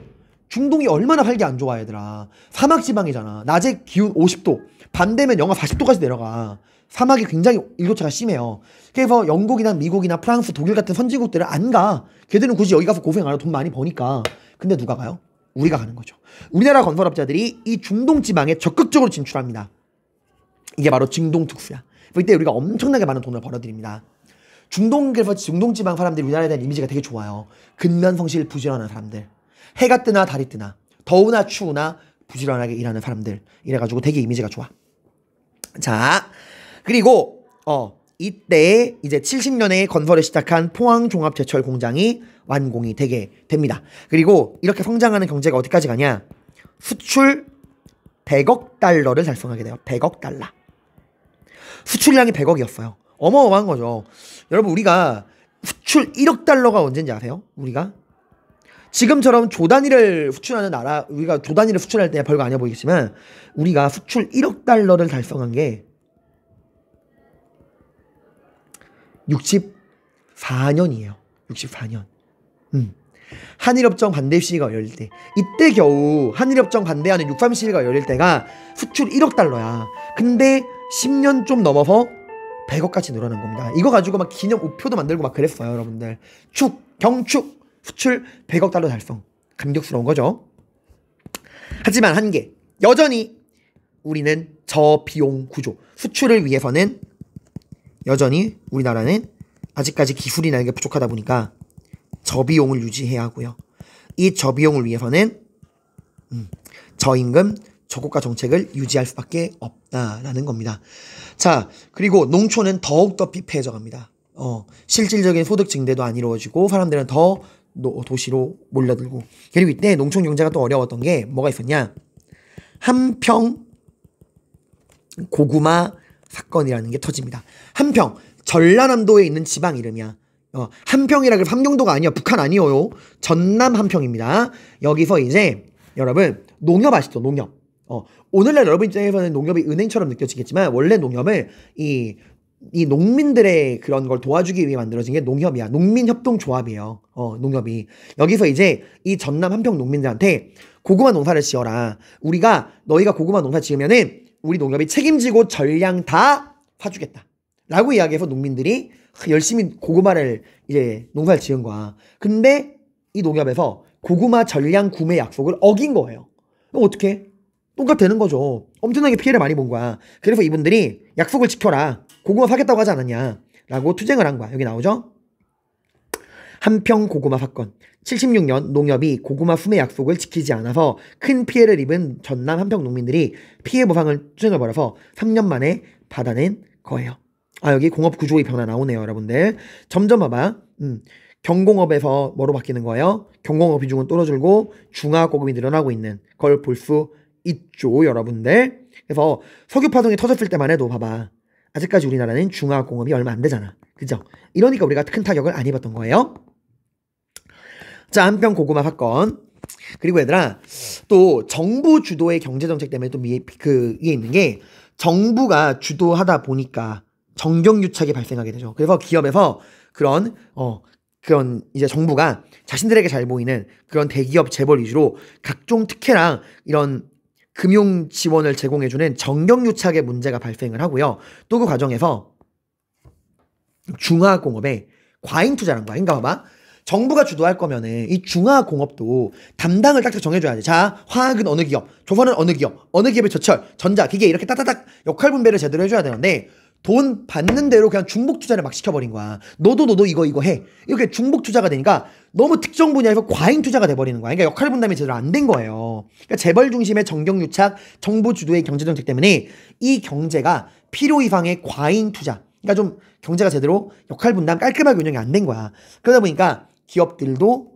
중동이 얼마나 살기 안 좋아, 얘들아. 사막 지방이잖아. 낮에 기온 50도, 밤 되면 영하 40도까지 내려가. 사막이 굉장히 일교차가 심해요. 그래서 영국이나 미국이나 프랑스, 독일 같은 선진국들을 안 가. 걔들은 굳이 여기 가서 고생 안 하고 돈 많이 버니까. 근데 누가 가요? 우리가 가는 거죠. 우리나라 건설업자들이 이 중동 지방에 적극적으로 진출합니다. 이게 바로 중동 특수야. 이때 우리가 엄청나게 많은 돈을 벌어드립니다 중동에서 중동 지방 사람들이 우리나라에 대한 이미지가 되게 좋아요. 근면 성실 부지런한 사람들. 해가 뜨나 달이 뜨나 더우나 추우나 부지런하게 일하는 사람들 이래가지고 되게 이미지가 좋아. 자 그리고 어 이때 이제 70년에 건설을 시작한 포항 종합제철 공장이 완공이 되게 됩니다. 그리고 이렇게 성장하는 경제가 어디까지 가냐? 수출 100억 달러를 달성하게 돼요. 100억 달러. 수출량이 100억이었어요. 어마어마한 거죠. 여러분 우리가 수출 1억 달러가 언제인지 아세요? 우리가 지금처럼 조단위를 수출하는 나라 우리가 조단위를 수출할 때 별거 아니야 보이겠지만 우리가 수출 1억 달러를 달성한 게 64년이에요. 64년. 음. 한일협정 반대 시위가 열릴 때 이때 겨우 한일협정 반대하는 63 시위가 열릴 때가 수출 1억 달러야. 근데 10년 좀 넘어서 100억까지 늘어난 겁니다. 이거 가지고 막 기념 우표도 만들고 막 그랬어요, 여러분들. 축, 경축, 수출 100억 달러 달성. 감격스러운 거죠. 하지만 한계 여전히 우리는 저비용 구조. 수출을 위해서는 여전히 우리나라는 아직까지 기술이 나날게 부족하다 보니까 저비용을 유지해야 하고요. 이 저비용을 위해서는 음, 저임금 저고가 정책을 유지할 수밖에 없다라는 겁니다. 자, 그리고 농촌은 더욱더 피폐해져 갑니다. 어, 실질적인 소득 증대도 안 이루어지고 사람들은 더 노, 도시로 몰려들고 그리고 이때 농촌 경제가 또 어려웠던 게 뭐가 있었냐? 한평 고구마 사건이라는 게 터집니다. 한평 전라남도에 있는 지방 이름이야. 어, 한평이라 그래 함경도가 아니야. 북한 아니에요. 전남 함평입니다 여기서 이제 여러분 농협 아시죠? 농협. 어, 오늘날 여러분 입장에서는 농협이 은행처럼 느껴지겠지만 원래 농협을 이이 농민들의 그런 걸 도와주기 위해 만들어진 게 농협이야. 농민협동조합이에요. 어, 농협이. 여기서 이제 이 전남 함평 농민들한테 고구마 농사를 지어라. 우리가 너희가 고구마 농사 지으면은 우리 농협이 책임지고 전량 다 사주겠다. 라고 이야기해서 농민들이 열심히 고구마를 이제 농사를 지은 거야. 근데 이 농협에서 고구마 전량 구매 약속을 어긴 거예요. 그럼 어떻게? 해? 똑같 되는 거죠. 엄청나게 피해를 많이 본 거야. 그래서 이분들이 약속을 지켜라. 고구마 사겠다고 하지 않았냐. 라고 투쟁을 한 거야. 여기 나오죠? 한평 고구마 사건. 76년 농협이 고구마 수매 약속을 지키지 않아서 큰 피해를 입은 전남 한평 농민들이 피해 보상을 추행해버려서 3년 만에 받아낸 거예요. 아 여기 공업 구조의 변화 나오네요, 여러분들. 점점 봐봐. 음. 경공업에서 뭐로 바뀌는 거예요? 경공업 비중은 떨어지고 중화 고금이 늘어나고 있는 걸 볼 수 있죠, 여러분들. 그래서 석유 파동이 터졌을 때만 해도 봐봐. 아직까지 우리나라는 중화 공업이 얼마 안 되잖아. 그죠? 이러니까 우리가 큰 타격을 안 입었던 거예요. 자, 한편 고구마 사건. 그리고 얘들아, 또 정부 주도의 경제정책 때문에 또 미, 그, 이게 있는 게 정부가 주도하다 보니까 정경유착이 발생하게 되죠. 그래서 기업에서 그런, 어, 그런 이제 정부가 자신들에게 잘 보이는 그런 대기업 재벌 위주로 각종 특혜랑 이런 금융 지원을 제공해주는 정경유착의 문제가 발생을 하고요. 또 그 과정에서 중화공업에 과잉 투자란 거야. 그러니까 봐봐. 정부가 주도할 거면은 이 중화공업도 담당을 딱딱 정해줘야 돼. 자, 화학은 어느 기업, 조선은 어느 기업, 어느 기업의 저철, 전자, 기계 이렇게 따다닥 역할 분배를 제대로 해줘야 되는데 돈 받는 대로 그냥 중복 투자를 막 시켜버린 거야. 너도 너도 이거 이거 해. 이렇게 중복 투자가 되니까 너무 특정 분야에서 과잉 투자가 돼버리는 거야. 그러니까 역할 분담이 제대로 안 된 거예요. 그러니까 재벌 중심의 정경 유착, 정부 주도의 경제 정책 때문에 이 경제가 필요 이상의 과잉 투자. 그러니까 좀 경제가 제대로 역할 분담 깔끔하게 운영이 안 된 거야. 그러다 보니까 기업들도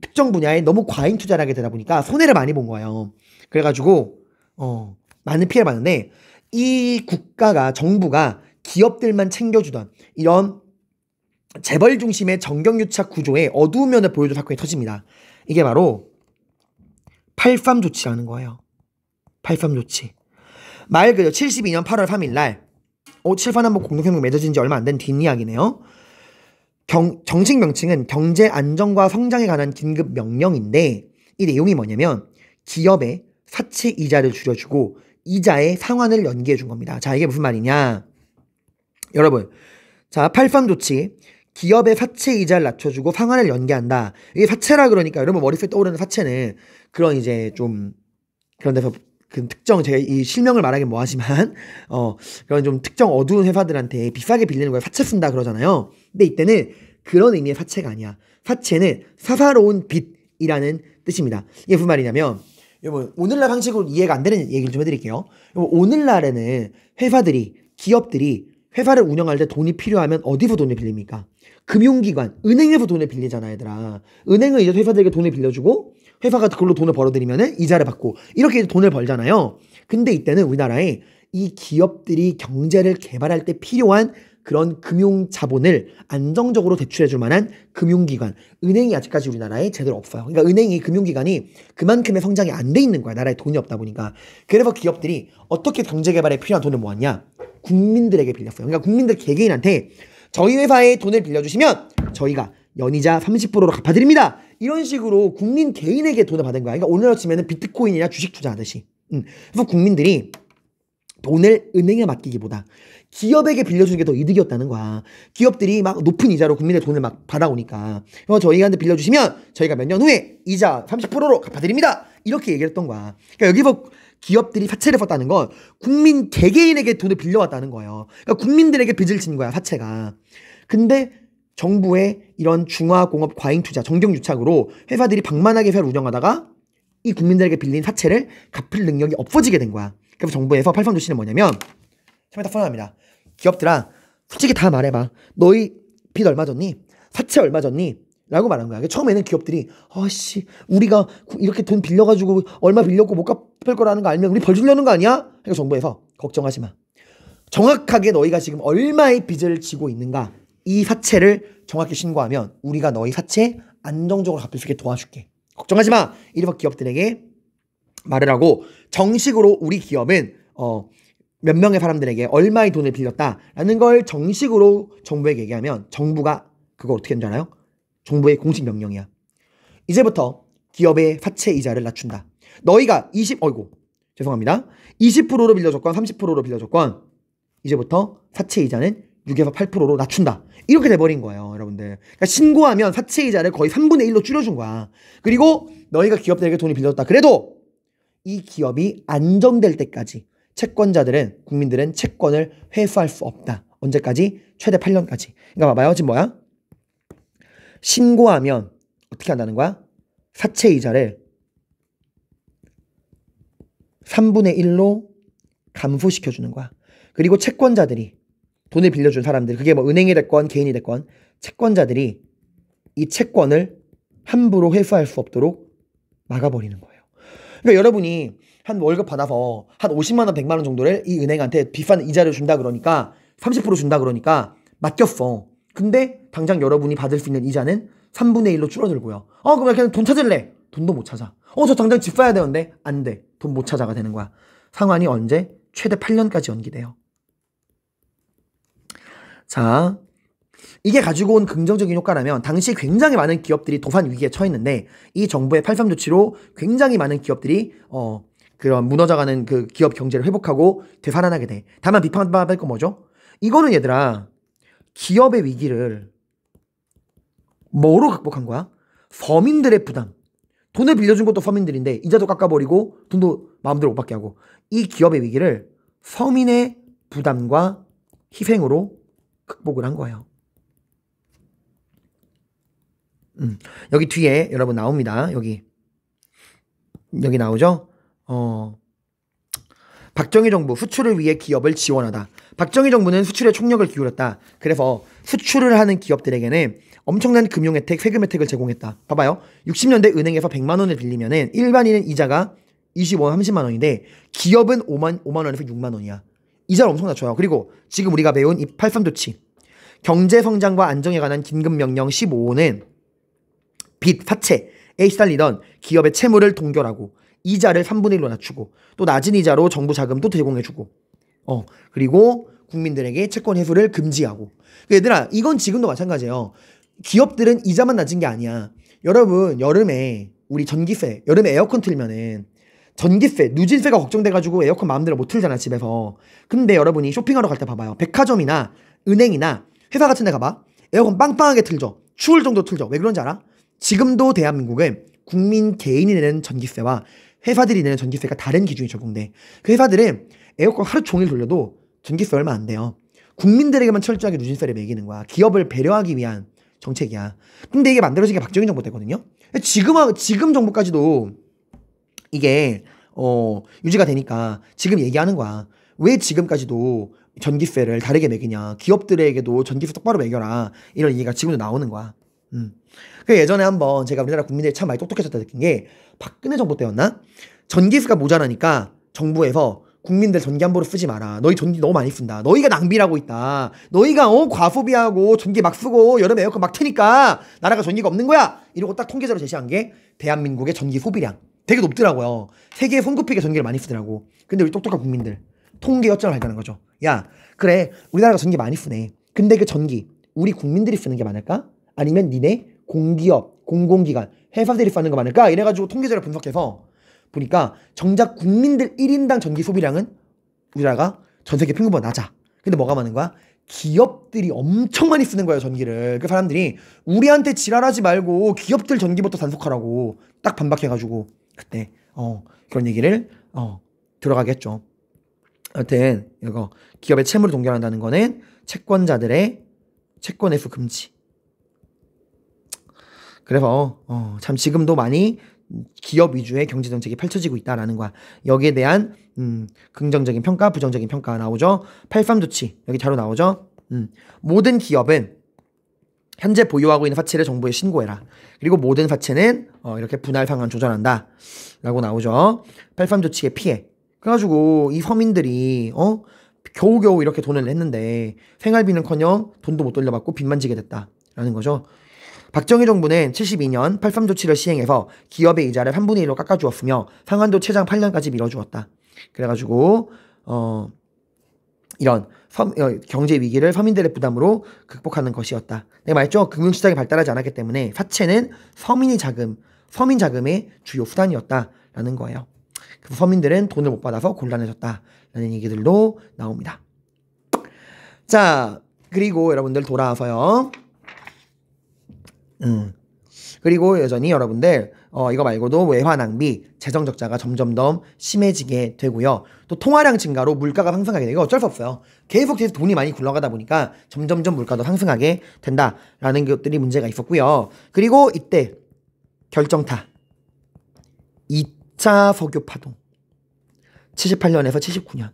특정 분야에 너무 과잉 투자를 하게 되다 보니까 손해를 많이 본 거예요. 그래가지고 어, 많은 피해를 봤는데 이 국가가 정부가 기업들만 챙겨주던 이런 재벌 중심의 정경유착 구조의 어두운 면을 보여준 사건이 터집니다. 이게 바로 팔삼 조치라는 거예요. 팔삼 조치. 말 그대로 72년 8월 3일 날 어, 칠판 한번 뭐 공동성명 맺어진 지 얼마 안 된 뒷이야기네요. 경, 정식 명칭은 경제 안정과 성장에 관한 긴급 명령인데 이 내용이 뭐냐면 기업의 사채 이자를 줄여주고 이자의 상환을 연기해 준 겁니다. 자, 이게 무슨 말이냐? 여러분, 자, 팔선 조치. 기업의 사채 이자를 낮춰주고 상환을 연기한다. 이게 사채라 그러니까 여러분 머릿속에 떠오르는 사채는 그런 이제 좀 그런 데서 그 특정 제가 이 실명을 말하긴 뭐하지만 어 그런 좀 특정 어두운 회사들한테 비싸게 빌리는 거예요 사채 쓴다 그러잖아요. 근데 이때는 그런 의미의 사채가 아니야. 사채는 사사로운 빛이라는 뜻입니다. 이게 무슨 말이냐면 여러분 오늘날 방식으로 이해가 안 되는 얘기를 좀 해드릴게요. 여러분 오늘날에는 회사들이 기업들이 회사를 운영할 때 돈이 필요하면 어디서 돈을 빌립니까? 금융기관, 은행에서 돈을 빌리잖아, 얘들아. 은행은 이제 회사들에게 돈을 빌려주고, 회사가 그걸로 돈을 벌어들이면 이자를 받고, 이렇게 돈을 벌잖아요. 근데 이때는 우리나라에 이 기업들이 경제를 개발할 때 필요한 그런 금융 자본을 안정적으로 대출해 줄 만한 금융기관, 은행이 아직까지 우리나라에 제대로 없어요. 그러니까 은행이 금융기관이 그만큼의 성장이 안 돼 있는 거야. 나라에 돈이 없다 보니까. 그래서 기업들이 어떻게 경제 개발에 필요한 돈을 모았냐? 국민들에게 빌렸어요. 그러니까 국민들 개개인한테 저희 회사에 돈을 빌려주시면 저희가 연이자 30%로 갚아드립니다. 이런 식으로 국민 개인에게 돈을 받은 거야. 그러니까 오늘 아침에는 비트코인이나 주식 투자하듯이. 음. 그래서 국민들이 돈을 은행에 맡기기보다 기업에게 빌려주는 게 더 이득이었다는 거야. 기업들이 막 높은 이자로 국민의 돈을 막 받아오니까. 그 어, 저희한테 빌려주시면 저희가 몇 년 후에 이자 30%로 갚아드립니다. 이렇게 얘기를 했던 거야. 그러니까 여기서 기업들이 사채를 썼다는 건 국민 개개인에게 돈을 빌려왔다는 거예요. 그러니까 국민들에게 빚을 진 거야, 사채가. 근데 정부의 이런 중화공업 과잉 투자, 정경유착으로 회사들이 방만하게 회사를 운영하다가 이 국민들에게 빌린 사채를 갚을 능력이 없어지게 된 거야. 그래서 정부에서 팔선 조치는 뭐냐면 처음부터 펀합니다. 기업들아, 솔직히 다 말해봐. 너희 빚 얼마 줬니? 사채 얼마 줬니? 라고 말하는 거야. 처음에는 기업들이, 아씨, 우리가 이렇게 돈 빌려가지고 얼마 빌렸고 못 갚을 거라는 거 알면 우리 벌 주려는 거 아니야? 그래서 그러니까 정부에서 걱정하지 마. 정확하게 너희가 지금 얼마의 빚을 지고 있는가 이 사채를 정확히 신고하면 우리가 너희 사채 안정적으로 갚을 수 있게 도와줄게. 걱정하지 마. 이른바 기업들에게 말을 하고 정식으로 우리 기업은 어몇 명의 사람들에게 얼마의 돈을 빌렸다라는 걸 정식으로 정부에게 얘기하면 정부가 그걸 어떻게 하는 줄 알아요? 정부의 공식 명령이야. 이제부터 기업의 사채 이자를 낮춘다. 너희가 20, 어이고, 죄송합니다. 20%로 빌려줬건 30%로 빌려줬건 이제부터 사채 이자는 6에서 8%로 낮춘다. 이렇게 돼버린 거예요, 여러분들. 그러니까 신고하면 사채 이자를 거의 3분의 1로 줄여준 거야. 그리고 너희가 기업들에게 돈이 빌려줬다. 그래도 이 기업이 안정될 때까지 채권자들은 국민들은 채권을 회수할 수 없다. 언제까지? 최대 8년까지. 그러니까 봐봐요. 지금 뭐야? 신고하면 어떻게 한다는 거야? 사채 이자를 3분의 1로 감소시켜 주는 거야. 그리고 채권자들이 돈을 빌려준 사람들, 그게 뭐 은행이 됐건 개인이 됐건 채권자들이 이 채권을 함부로 회수할 수 없도록 막아버리는 거예요. 그러니까 여러분이 한 월급 받아서 한 50만 원, 100만 원 정도를 이 은행한테 비싼 이자를 준다 그러니까 30% 준다 그러니까 맡겼어. 근데 당장 여러분이 받을 수 있는 이자는 3분의 1로 줄어들고요. 어, 그럼 그냥 돈 찾을래. 돈도 못 찾아. 어, 저 당장 집 사야 되는데 안 돼. 돈 못 찾아가 되는 거야. 상환이 언제? 최대 8년까지 연기돼요. 자, 이게 가지고 온 긍정적인 효과라면 당시 굉장히 많은 기업들이 도산 위기에 처했는데 이 정부의 8.3 조치로 굉장히 많은 기업들이 어 그런 무너져가는 그 기업 경제를 회복하고 되살아나게 돼. 다만 비판받을 건 뭐죠? 이거는 얘들아 기업의 위기를 뭐로 극복한 거야? 서민들의 부담. 돈을 빌려준 것도 서민들인데 이자도 깎아버리고 돈도 마음대로 못 받게 하고 이 기업의 위기를 서민의 부담과 희생으로 극복을 한 거예요. 음. 여기 뒤에 여러분 나옵니다. 여기 여기 나오죠? 어. 박정희 정부 수출을 위해 기업을 지원하다. 박정희 정부는 수출에 총력을 기울였다. 그래서 수출을 하는 기업들에게는 엄청난 금융 혜택, 세금 혜택을 제공했다. 봐봐요. 60년대 은행에서 100만 원을 빌리면은 일반인은 이자가 25원, 30만 원인데 기업은 5만 5만 원에서 6만 원이야. 이자를 엄청 낮춰요. 그리고 지금 우리가 배운 이 83조치 경제 성장과 안정에 관한 긴급 명령 15호는 빚, 사채에 시달리던 기업의 채무를 동결하고 이자를 3분의 1로 낮추고 또 낮은 이자로 정부 자금도 제공해주고 어 그리고 국민들에게 채권 회수를 금지하고 그 얘들아 이건 지금도 마찬가지예요 기업들은 이자만 낮은 게 아니야 여러분 여름에 우리 전기세 여름에 에어컨 틀면은 전기세, 누진세가 걱정돼가지고 에어컨 마음대로 못 틀잖아 집에서 근데 여러분이 쇼핑하러 갈 때 봐봐요 백화점이나 은행이나 회사 같은 데 가봐 에어컨 빵빵하게 틀죠 추울 정도 틀죠 왜 그런지 알아? 지금도 대한민국은 국민 개인이 내는 전기세와 회사들이 내는 전기세가 다른 기준이 적용돼. 그 회사들은 에어컨 하루 종일 돌려도 전기세 얼마 안 돼요. 국민들에게만 철저하게 누진세를 매기는 거야. 기업을 배려하기 위한 정책이야. 근데 이게 만들어진 게 박정희 정부 때거든요. 지금 지금 정부까지도 이게 어, 유지가 되니까 지금 얘기하는 거야. 왜 지금까지도 전기세를 다르게 매기냐. 기업들에게도 전기세 똑바로 매겨라. 이런 얘기가 지금도 나오는 거야. 음. 그 예전에 한번 제가 우리나라 국민들이 참 많이 똑똑해졌다 느낀 게 박근혜 정부 때였나? 전기수가 모자라니까 정부에서 국민들 전기 함부로 쓰지 마라. 너희 전기 너무 많이 쓴다. 너희가 낭비를하고 있다. 너희가 어 과소비하고 전기 막 쓰고 여름 에어컨 막 트니까 나라가 전기가 없는 거야. 이러고 딱 통계자로 제시한 게 대한민국의 전기 소비량 되게 높더라고요. 세계 손급히게 전기를 많이 쓰더라고. 근데 우리 똑똑한 국민들 통계 여점을 발견한 거죠. 야 그래 우리나라가 전기 많이 쓰네. 근데 그 전기 우리 국민들이 쓰는 게 많을까? 아니면 니네 공기업, 공공기관, 회사 들이받는거 많을까? 그러니까 이래가지고 통계자료 분석해서 보니까 정작 국민들 1인당 전기 소비량은 우리나라가 전 세계 평균보다 낮아. 근데 뭐가 많은 거야? 기업들이 엄청 많이 쓰는 거예요, 전기를. 그 사람들이 우리한테 지랄하지 말고 기업들 전기부터 단속하라고 딱 반박해가지고 그때, 어, 그런 얘기를, 어, 들어가게 했죠. 여튼, 이거, 기업의 채무를 동결한다는 거는 채권자들의 채권 회수 금지. 그래서 어, 어, 참 지금도 많이 기업 위주의 경제 정책이 펼쳐지고 있다라는 거야. 여기에 대한 음, 긍정적인 평가, 부정적인 평가 나오죠. 팔삼 조치 여기 자료 나오죠. 음, 모든 기업은 현재 보유하고 있는 사채를 정부에 신고해라. 그리고 모든 사채는 어, 이렇게 분할 상환 조절한다라고 나오죠. 팔삼 조치의 피해. 그래가지고 이 서민들이 어 겨우겨우 이렇게 돈을 냈는데 생활비는커녕 돈도 못 돌려받고 빚만 지게 됐다라는 거죠. 박정희 정부는 72년 83조치를 시행해서 기업의 이자를 3분의 1로 깎아주었으며 상한도 최장 8년까지 밀어주었다. 그래가지고 어 이런 섬, 어, 경제 위기를 서민들의 부담으로 극복하는 것이었다. 내가 말했죠. 금융시장이 발달하지 않았기 때문에 사채는 서민이 자금, 서민 자금의 주요 수단이었다라는 거예요. 그래서 서민들은 돈을 못 받아서 곤란해졌다라는 얘기들도 나옵니다. 자, 그리고 여러분들 돌아와서요. 음. 그리고 여전히 여러분들 어, 이거 말고도 외화 낭비, 재정 적자가 점점 더 심해지게 되고요. 또 통화량 증가로 물가가 상승하게 되고 어쩔 수 없어요. 계속해서 돈이 많이 굴러가다 보니까 점점점 물가도 상승하게 된다라는 것들이 문제가 있었고요. 그리고 이때 결정타 2차 석유 파동 78년에서 79년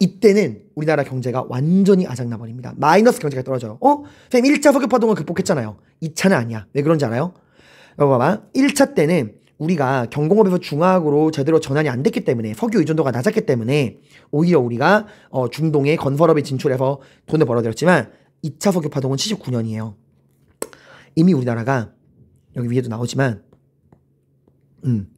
이때는 우리나라 경제가 완전히 아작나 버립니다. 마이너스 경제가 떨어져요. 어? 선생님 1차 석유 파동은 극복했잖아요. 2차는 아니야. 왜 그런지 알아요? 여기 봐봐. 1차 때는 우리가 경공업에서 중화학으로 제대로 전환이 안 됐기 때문에 석유 의존도가 낮았기 때문에 오히려 우리가 어, 중동의 건설업에 진출해서 돈을 벌어들였지만 2차 석유 파동은 79년이에요. 이미 우리나라가 여기 위에도 나오지만 음.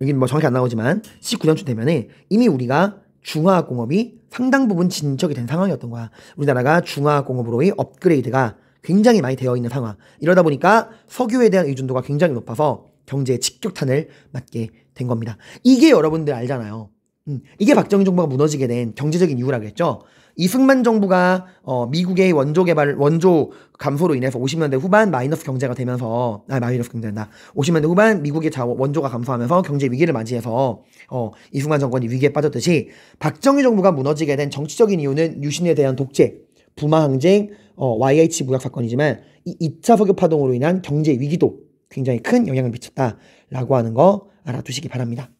여기는 뭐 정확히 안 나오지만 19년쯤 되면은 이미 우리가 중화공업이 상당 부분 진척이 된 상황이었던 거야. 우리나라가 중화공업으로의 업그레이드가 굉장히 많이 되어 있는 상황. 이러다 보니까 석유에 대한 의존도가 굉장히 높아서 경제의 직격탄을 맞게 된 겁니다. 이게 여러분들 알잖아요. 음, 이게 박정희 정부가 무너지게 된 경제적인 이유라겠죠. 이승만 정부가 어, 미국의 원조 개발 원조 감소로 인해서 50년대 후반 마이너스 경제가 되면서 아 마이너스 경제다 50년대 후반 미국의 자원 원조가 감소하면서 경제 위기를 맞이해서 어, 이승만 정권이 위기에 빠졌듯이 박정희 정부가 무너지게 된 정치적인 이유는 유신에 대한 독재, 부마 항쟁, 어, YH 무역 사건이지만 이 2차 석유 파동으로 인한 경제 위기도 굉장히 큰 영향을 미쳤다라고 하는 거 알아두시기 바랍니다.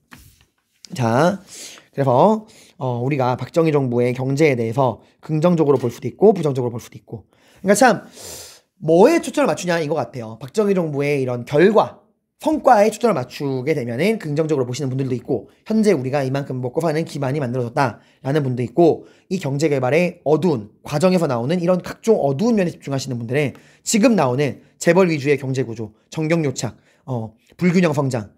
자, 그래서 어, 우리가 박정희 정부의 경제에 대해서 긍정적으로 볼 수도 있고 부정적으로 볼 수도 있고. 그러니까 참 뭐에 초점을 맞추냐 인것 같아요. 박정희 정부의 이런 결과, 성과에 초점을 맞추게 되면은 긍정적으로 보시는 분들도 있고 현재 우리가 이만큼 먹고 사는 기반이 만들어졌다라는 분도 있고 이 경제 개발의 어두운 과정에서 나오는 이런 각종 어두운 면에 집중하시는 분들의 지금 나오는 재벌 위주의 경제 구조, 정경 요착, 어, 불균형 성장,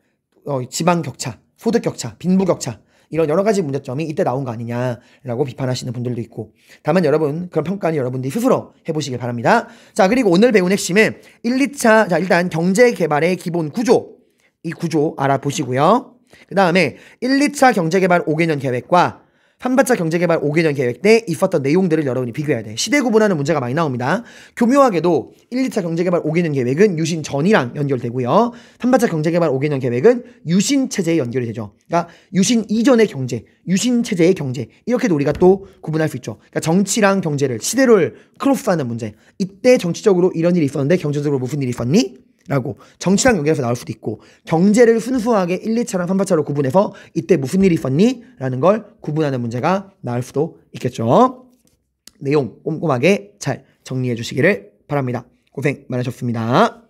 어, 지방 격차, 소득 격차, 빈부 격차 이런 여러 가지 문제점이 이때 나온 거 아니냐라고 비판하시는 분들도 있고 다만 여러분 그런 평가는 여러분들이 스스로 해보시길 바랍니다. 자 그리고 오늘 배운 핵심은 1, 2차 자 일단 경제개발의 기본 구조 이 구조 알아보시고요. 그 다음에 1, 2차 경제개발 5개년 계획과 한반자 경제개발 5개년 계획 때 있었던 내용들을 여러분이 비교해야 돼. 시대 구분하는 문제가 많이 나옵니다. 교묘하게도 1, 2차 경제개발 5개년 계획은 유신 전이랑 연결되고요. 한반자 경제개발 5개년 계획은 유신 체제에 연결이 되죠. 그러니까 유신 이전의 경제, 유신 체제의 경제 이렇게도 우리가 또 구분할 수 있죠. 그러니까 정치랑 경제를 시대를 크로스하는 문제. 이때 정치적으로 이런 일이 있었는데 경제적으로 무슨 일이 있었니? 라고 정치랑 연결해서 나올 수도 있고 경제를 순수하게 1, 2차랑 3파차로 구분해서 이때 무슨 일이 있었니? 라는 걸 구분하는 문제가 나올 수도 있겠죠. 내용 꼼꼼하게 잘 정리해 주시기를 바랍니다. 고생 많으셨습니다.